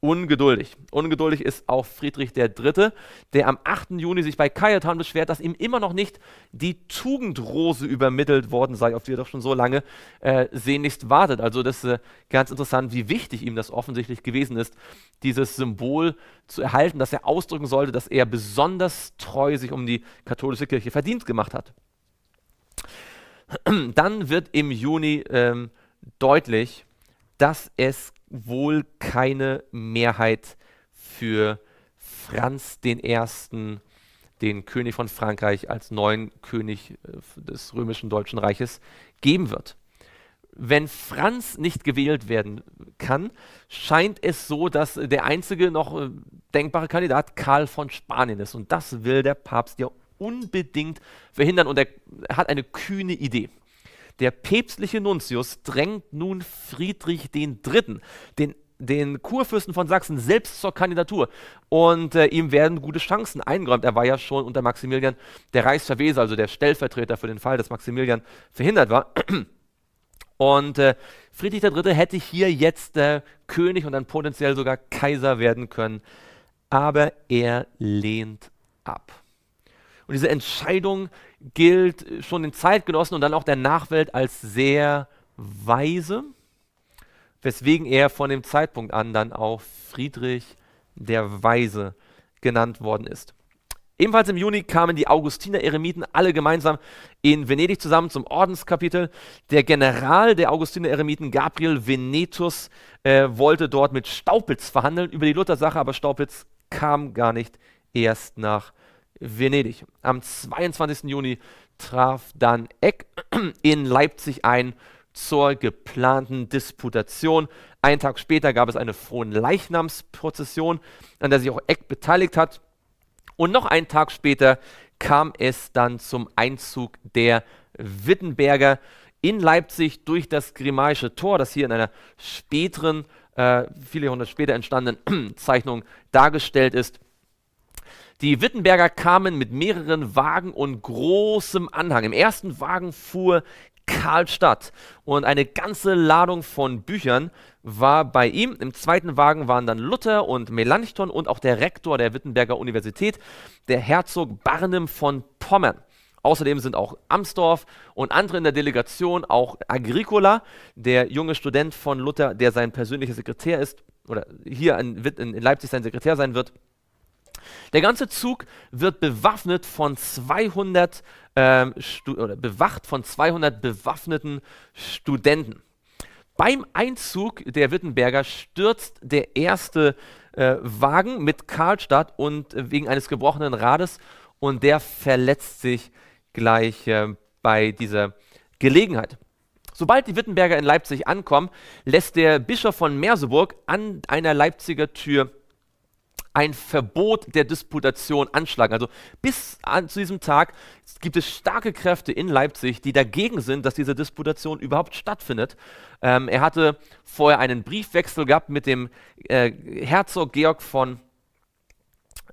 ungeduldig. Ungeduldig ist auch Friedrich III., der am 8. Juni sich bei Cajetan beschwert, dass ihm immer noch nicht die Tugendrose übermittelt worden sei, auf die er doch schon so lange äh, sehnlichst wartet. Also das ist äh, ganz interessant, wie wichtig ihm das offensichtlich gewesen ist, dieses Symbol zu erhalten, dass er ausdrücken sollte, dass er besonders treu sich um die katholische Kirche verdient gemacht hat. dann wird im Juni ähm, deutlich, dass es wohl keine Mehrheit für Franz I., den König von Frankreich, als neuen König äh, des römischen Deutschen Reiches geben wird. Wenn Franz nicht gewählt werden kann, scheint es so, dass der einzige noch äh, denkbare Kandidat Karl von Spanien ist. Und das will der Papst ja unbedingt verhindern und er hat eine kühne Idee. Der päpstliche Nuntius drängt nun Friedrich III., den, den Kurfürsten von Sachsen, selbst zur Kandidatur. Und äh, ihm werden gute Chancen eingeräumt. Er war ja schon unter Maximilian der Reichsverweser, also der Stellvertreter für den Fall, dass Maximilian verhindert war. Und äh, Friedrich III. hätte hier jetzt äh, König und dann potenziell sogar Kaiser werden können. Aber er lehnt ab. Und diese Entscheidung gilt schon den Zeitgenossen und dann auch der Nachwelt als sehr weise, weswegen er von dem Zeitpunkt an dann auch Friedrich der Weise genannt worden ist. Ebenfalls im Juni kamen die Augustiner-Eremiten alle gemeinsam in Venedig zusammen zum Ordenskapitel. Der General der Augustiner-Eremiten, Gabriel Venetus, äh, wollte dort mit Staupitz verhandeln über die Luther-Sache, aber Staupitz kam gar nicht erst nach Venedig. Venedig. Am 22. Juni traf dann Eck in Leipzig ein zur geplanten Disputation. Einen Tag später gab es eine Leichnamsprozession, an der sich auch Eck beteiligt hat. Und noch einen Tag später kam es dann zum Einzug der Wittenberger in Leipzig durch das Grimaische Tor, das hier in einer späteren, äh, viele Jahrhunderte später entstandenen Zeichnung dargestellt ist. Die Wittenberger kamen mit mehreren Wagen und großem Anhang. Im ersten Wagen fuhr Karlstadt und eine ganze Ladung von Büchern war bei ihm. Im zweiten Wagen waren dann Luther und Melanchthon und auch der Rektor der Wittenberger Universität, der Herzog Barnim von Pommern. Außerdem sind auch Amsdorf und andere in der Delegation, auch Agricola, der junge Student von Luther, der sein persönlicher Sekretär ist oder hier in, in Leipzig sein Sekretär sein wird. Der ganze Zug wird bewaffnet von 200 ähm, oder bewacht von 200 bewaffneten Studenten. Beim Einzug der Wittenberger stürzt der erste äh, Wagen mit Karlstadt und äh, wegen eines gebrochenen Rades und der verletzt sich gleich äh, bei dieser Gelegenheit. Sobald die Wittenberger in Leipzig ankommen, lässt der Bischof von Merseburg an einer Leipziger Tür ein Verbot der Disputation anschlagen. Also bis an, zu diesem Tag gibt es starke Kräfte in Leipzig, die dagegen sind, dass diese Disputation überhaupt stattfindet. Ähm, er hatte vorher einen Briefwechsel gehabt mit dem äh, Herzog Georg von,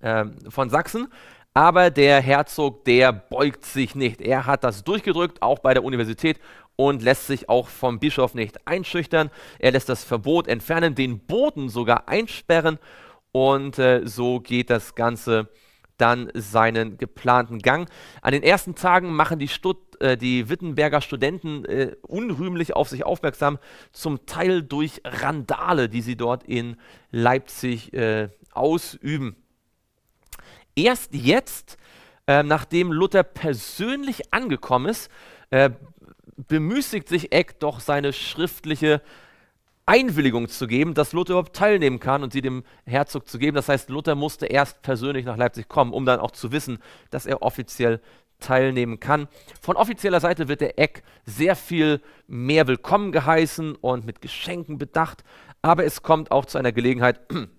äh, von Sachsen. Aber der Herzog, der beugt sich nicht. Er hat das durchgedrückt, auch bei der Universität, und lässt sich auch vom Bischof nicht einschüchtern. Er lässt das Verbot entfernen, den Boden sogar einsperren und äh, so geht das Ganze dann seinen geplanten Gang. An den ersten Tagen machen die, Stutt äh, die Wittenberger Studenten äh, unrühmlich auf sich aufmerksam, zum Teil durch Randale, die sie dort in Leipzig äh, ausüben. Erst jetzt, ähm, nachdem Luther persönlich angekommen ist, äh, bemüßigt sich Eck doch seine schriftliche Einwilligung zu geben, dass Luther überhaupt teilnehmen kann und sie dem Herzog zu geben. Das heißt, Luther musste erst persönlich nach Leipzig kommen, um dann auch zu wissen, dass er offiziell teilnehmen kann. Von offizieller Seite wird der Eck sehr viel mehr willkommen geheißen und mit Geschenken bedacht, aber es kommt auch zu einer Gelegenheit,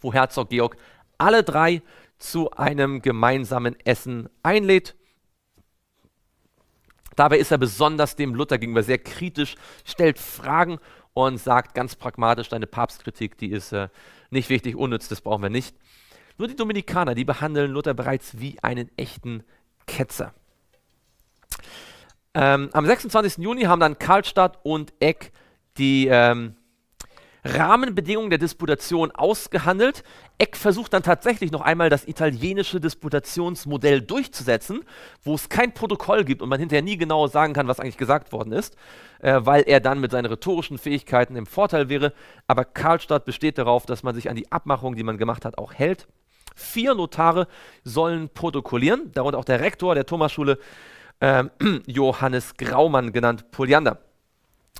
wo Herzog Georg alle drei zu einem gemeinsamen Essen einlädt. Dabei ist er besonders dem Luther gegenüber sehr kritisch, stellt Fragen und sagt ganz pragmatisch, deine Papstkritik, die ist äh, nicht wichtig, unnütz, das brauchen wir nicht. Nur die Dominikaner, die behandeln Luther bereits wie einen echten Ketzer. Ähm, am 26. Juni haben dann Karlstadt und Eck die ähm, Rahmenbedingungen der Disputation ausgehandelt. Eck versucht dann tatsächlich noch einmal das italienische Disputationsmodell durchzusetzen, wo es kein Protokoll gibt und man hinterher nie genau sagen kann, was eigentlich gesagt worden ist, äh, weil er dann mit seinen rhetorischen Fähigkeiten im Vorteil wäre. Aber Karlstadt besteht darauf, dass man sich an die Abmachung, die man gemacht hat, auch hält. Vier Notare sollen protokollieren, darunter auch der Rektor der Thomasschule, äh, Johannes Graumann genannt Poliander.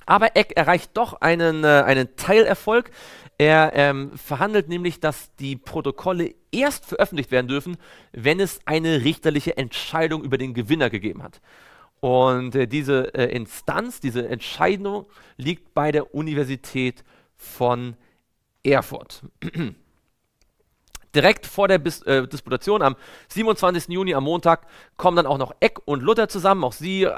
Aber Eck erreicht doch einen, äh, einen Teilerfolg. Er ähm, verhandelt nämlich, dass die Protokolle erst veröffentlicht werden dürfen, wenn es eine richterliche Entscheidung über den Gewinner gegeben hat. Und äh, diese äh, Instanz, diese Entscheidung liegt bei der Universität von Erfurt. direkt vor der Bis äh, Disputation am 27. Juni am Montag kommen dann auch noch Eck und Luther zusammen. Auch sie äh,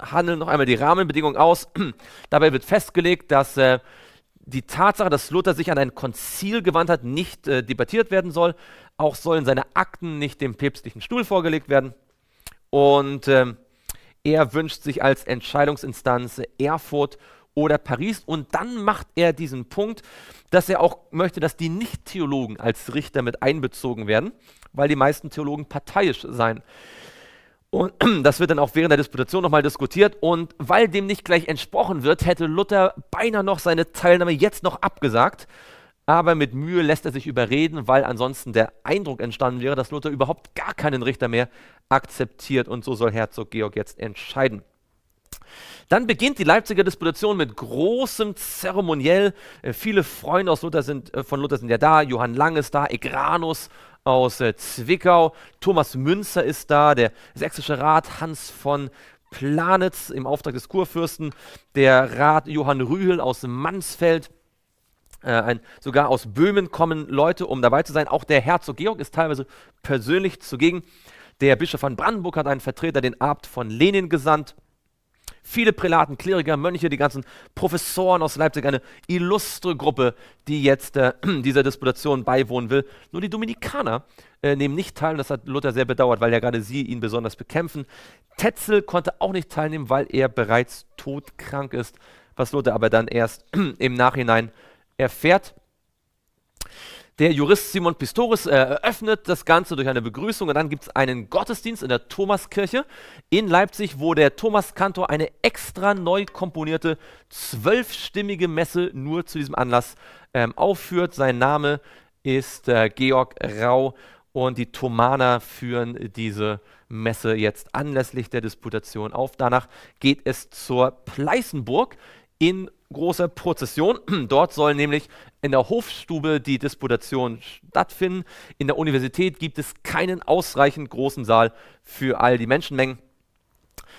handeln noch einmal die Rahmenbedingungen aus. Dabei wird festgelegt, dass äh, die Tatsache, dass Luther sich an ein Konzil gewandt hat, nicht äh, debattiert werden soll. Auch sollen seine Akten nicht dem päpstlichen Stuhl vorgelegt werden. Und ähm, er wünscht sich als Entscheidungsinstanz Erfurt oder Paris. Und dann macht er diesen Punkt, dass er auch möchte, dass die Nicht-Theologen als Richter mit einbezogen werden, weil die meisten Theologen parteiisch seien. Und das wird dann auch während der Disputation nochmal diskutiert. Und weil dem nicht gleich entsprochen wird, hätte Luther beinahe noch seine Teilnahme jetzt noch abgesagt. Aber mit Mühe lässt er sich überreden, weil ansonsten der Eindruck entstanden wäre, dass Luther überhaupt gar keinen Richter mehr akzeptiert. Und so soll Herzog Georg jetzt entscheiden. Dann beginnt die Leipziger Disputation mit großem Zeremoniell. Äh, viele Freunde aus Luther sind, äh, von Luther sind ja da. Johann Lang ist da, Egranus aus äh, Zwickau, Thomas Münzer ist da, der sächsische Rat Hans von Planitz im Auftrag des Kurfürsten, der Rat Johann Rühl aus Mansfeld. Ein, sogar aus Böhmen kommen Leute, um dabei zu sein. Auch der Herzog Georg ist teilweise persönlich zugegen. Der Bischof von Brandenburg hat einen Vertreter, den Abt von Lenin, gesandt. Viele Prälaten, Kleriker, Mönche, die ganzen Professoren aus Leipzig, eine illustre Gruppe, die jetzt äh, dieser Disputation beiwohnen will. Nur die Dominikaner äh, nehmen nicht teil und das hat Luther sehr bedauert, weil ja gerade sie ihn besonders bekämpfen. Tetzel konnte auch nicht teilnehmen, weil er bereits todkrank ist, was Luther aber dann erst im Nachhinein erfährt. Der Jurist Simon Pistoris äh, eröffnet das Ganze durch eine Begrüßung und dann gibt es einen Gottesdienst in der Thomaskirche in Leipzig, wo der Thomaskantor eine extra neu komponierte zwölfstimmige Messe nur zu diesem Anlass ähm, aufführt. Sein Name ist äh, Georg Rau und die Thomaner führen diese Messe jetzt anlässlich der Disputation auf. Danach geht es zur Pleißenburg in große Prozession. Dort soll nämlich in der Hofstube die Disputation stattfinden. In der Universität gibt es keinen ausreichend großen Saal für all die Menschenmengen.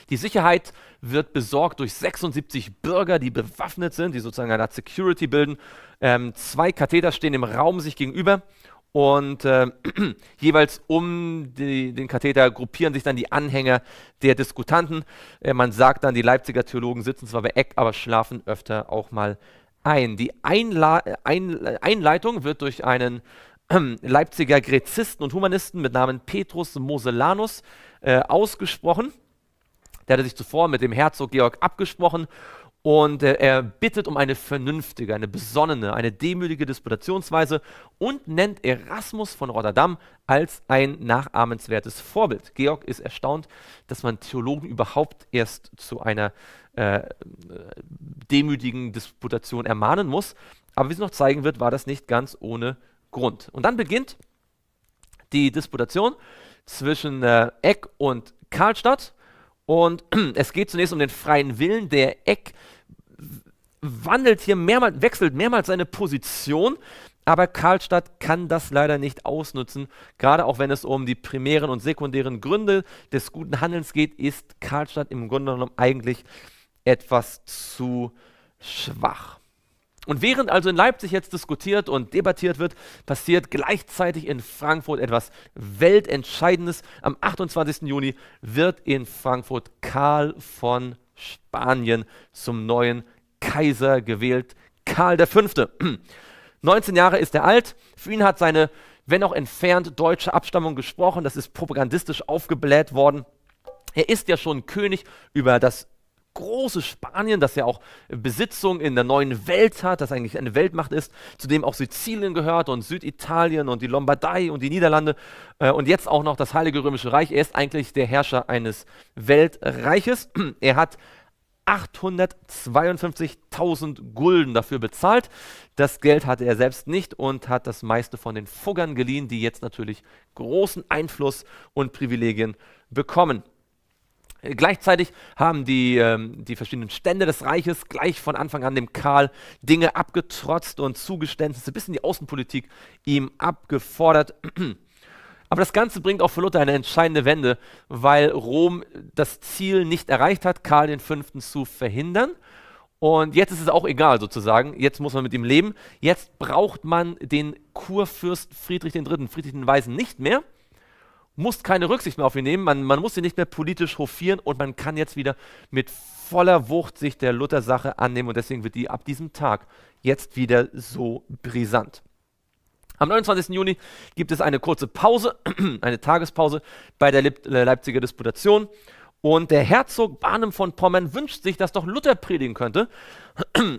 Die Sicherheit wird besorgt durch 76 Bürger, die bewaffnet sind, die sozusagen eine Art Security bilden. Ähm, zwei Katheter stehen im Raum sich gegenüber und äh, jeweils um die, den Katheter gruppieren sich dann die Anhänger der Diskutanten. Äh, man sagt dann, die Leipziger Theologen sitzen zwar bei Eck, aber schlafen öfter auch mal ein. Die Einla ein Einleitung wird durch einen äh, Leipziger Gräzisten und Humanisten mit Namen Petrus Mosellanus äh, ausgesprochen. Der hatte sich zuvor mit dem Herzog Georg abgesprochen und äh, er bittet um eine vernünftige, eine besonnene, eine demütige Disputationsweise und nennt Erasmus von Rotterdam als ein nachahmenswertes Vorbild. Georg ist erstaunt, dass man Theologen überhaupt erst zu einer äh, demütigen Disputation ermahnen muss. Aber wie es noch zeigen wird, war das nicht ganz ohne Grund. Und dann beginnt die Disputation zwischen äh, Eck und Karlstadt. Und es geht zunächst um den freien Willen. Der Eck wandelt hier mehrmals, wechselt mehrmals seine Position, aber Karlstadt kann das leider nicht ausnutzen. Gerade auch wenn es um die primären und sekundären Gründe des guten Handelns geht, ist Karlstadt im Grunde genommen eigentlich etwas zu schwach. Und während also in Leipzig jetzt diskutiert und debattiert wird, passiert gleichzeitig in Frankfurt etwas Weltentscheidendes. Am 28. Juni wird in Frankfurt Karl von Spanien zum neuen Kaiser gewählt. Karl V. 19 Jahre ist er alt. Für ihn hat seine, wenn auch entfernt, deutsche Abstammung gesprochen. Das ist propagandistisch aufgebläht worden. Er ist ja schon König über das große Spanien, das ja auch Besitzung in der neuen Welt hat, das eigentlich eine Weltmacht ist, zu dem auch Sizilien gehört und Süditalien und die Lombardei und die Niederlande äh, und jetzt auch noch das Heilige Römische Reich. Er ist eigentlich der Herrscher eines Weltreiches. Er hat 852.000 Gulden dafür bezahlt. Das Geld hatte er selbst nicht und hat das meiste von den Fuggern geliehen, die jetzt natürlich großen Einfluss und Privilegien bekommen. Gleichzeitig haben die, ähm, die verschiedenen Stände des Reiches gleich von Anfang an dem Karl Dinge abgetrotzt und Zugeständnisse bis in die Außenpolitik ihm abgefordert. Aber das Ganze bringt auch für Luther eine entscheidende Wende, weil Rom das Ziel nicht erreicht hat, Karl V. zu verhindern. Und jetzt ist es auch egal sozusagen. Jetzt muss man mit ihm leben. Jetzt braucht man den Kurfürst Friedrich III., Friedrich den Weisen nicht mehr muss keine Rücksicht mehr auf ihn nehmen, man, man muss ihn nicht mehr politisch hofieren und man kann jetzt wieder mit voller Wucht sich der Luther-Sache annehmen und deswegen wird die ab diesem Tag jetzt wieder so brisant. Am 29. Juni gibt es eine kurze Pause, eine Tagespause bei der äh, Leipziger Disputation und der Herzog Barnim von Pommern wünscht sich, dass doch Luther predigen könnte.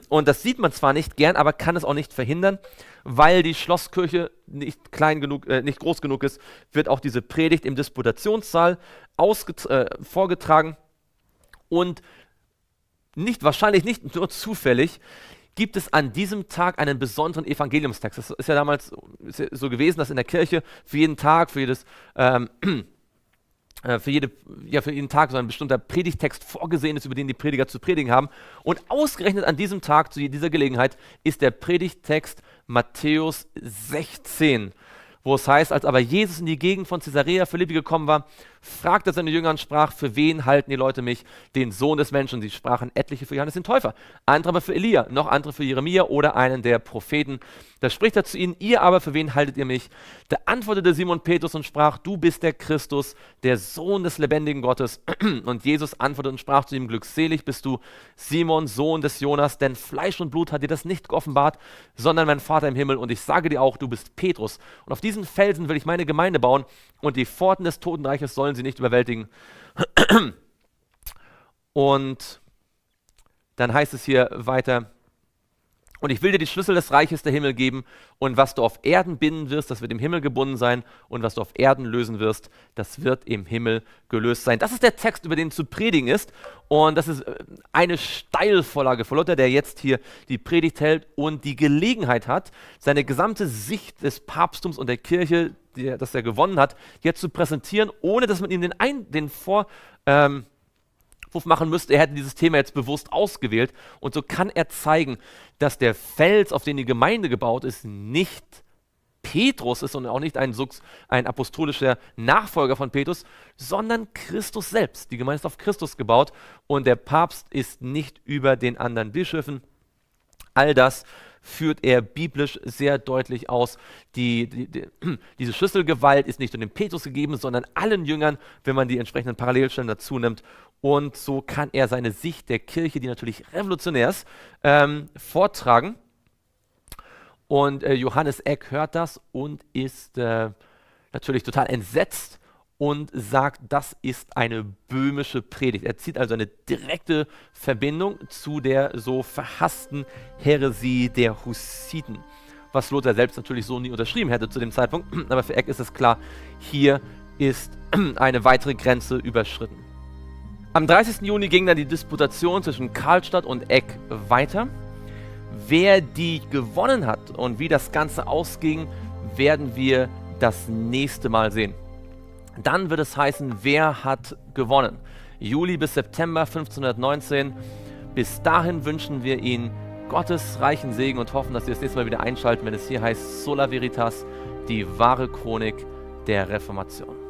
Und das sieht man zwar nicht gern, aber kann es auch nicht verhindern, weil die Schlosskirche nicht, klein genug, äh, nicht groß genug ist, wird auch diese Predigt im Disputationssaal äh, vorgetragen. Und nicht wahrscheinlich, nicht nur zufällig, gibt es an diesem Tag einen besonderen Evangeliumstext. Das ist ja damals so gewesen, dass in der Kirche für jeden Tag, für jedes ähm, äh, für, jede, ja, für jeden Tag so ein bestimmter Predigtext vorgesehen ist, über den die Prediger zu predigen haben. Und ausgerechnet an diesem Tag, zu dieser Gelegenheit, ist der Predigtext Matthäus 16, wo es heißt, als aber Jesus in die Gegend von Caesarea Philippi gekommen war, fragte seine Jünger und sprach, für wen halten die Leute mich, den Sohn des Menschen? Und sie sprachen etliche für Johannes den Täufer, andere aber für Elia, noch andere für Jeremia oder einen der Propheten. Da spricht er zu ihnen, ihr aber, für wen haltet ihr mich? Da antwortete Simon Petrus und sprach, du bist der Christus, der Sohn des lebendigen Gottes. Und Jesus antwortete und sprach zu ihm, glückselig bist du, Simon, Sohn des Jonas, denn Fleisch und Blut hat dir das nicht geoffenbart, sondern mein Vater im Himmel. Und ich sage dir auch, du bist Petrus. Und auf diesen Felsen will ich meine Gemeinde bauen und die Pforten des Totenreiches sollen können sie nicht überwältigen. Und dann heißt es hier weiter, und ich will dir die Schlüssel des Reiches der Himmel geben. Und was du auf Erden binden wirst, das wird im Himmel gebunden sein. Und was du auf Erden lösen wirst, das wird im Himmel gelöst sein. Das ist der Text, über den zu predigen ist. Und das ist äh, eine Steilvorlage für Luther, der jetzt hier die Predigt hält und die Gelegenheit hat, seine gesamte Sicht des Papsttums und der Kirche, die, das er gewonnen hat, jetzt zu präsentieren, ohne dass man ihm den, Ein den Vor... Ähm, Vorwurf machen müsste, er hätte dieses Thema jetzt bewusst ausgewählt. Und so kann er zeigen, dass der Fels, auf den die Gemeinde gebaut ist, nicht Petrus ist und auch nicht ein, ein apostolischer Nachfolger von Petrus, sondern Christus selbst. Die Gemeinde ist auf Christus gebaut und der Papst ist nicht über den anderen Bischöfen. All das führt er biblisch sehr deutlich aus. Die, die, die, diese Schlüsselgewalt ist nicht nur dem Petrus gegeben, sondern allen Jüngern, wenn man die entsprechenden Parallelstellen dazu nimmt. Und so kann er seine Sicht der Kirche, die natürlich revolutionär ist, ähm, vortragen. Und äh, Johannes Eck hört das und ist äh, natürlich total entsetzt und sagt, das ist eine böhmische Predigt. Er zieht also eine direkte Verbindung zu der so verhassten Heresie der Hussiten, was Lothar selbst natürlich so nie unterschrieben hätte zu dem Zeitpunkt, aber für Eck ist es klar, hier ist eine weitere Grenze überschritten. Am 30. Juni ging dann die Disputation zwischen Karlstadt und Eck weiter. Wer die gewonnen hat und wie das Ganze ausging, werden wir das nächste Mal sehen. Dann wird es heißen, wer hat gewonnen. Juli bis September 1519. Bis dahin wünschen wir Ihnen Gottes reichen Segen und hoffen, dass Sie das nächste Mal wieder einschalten, wenn es hier heißt Sola Veritas, die wahre Chronik der Reformation.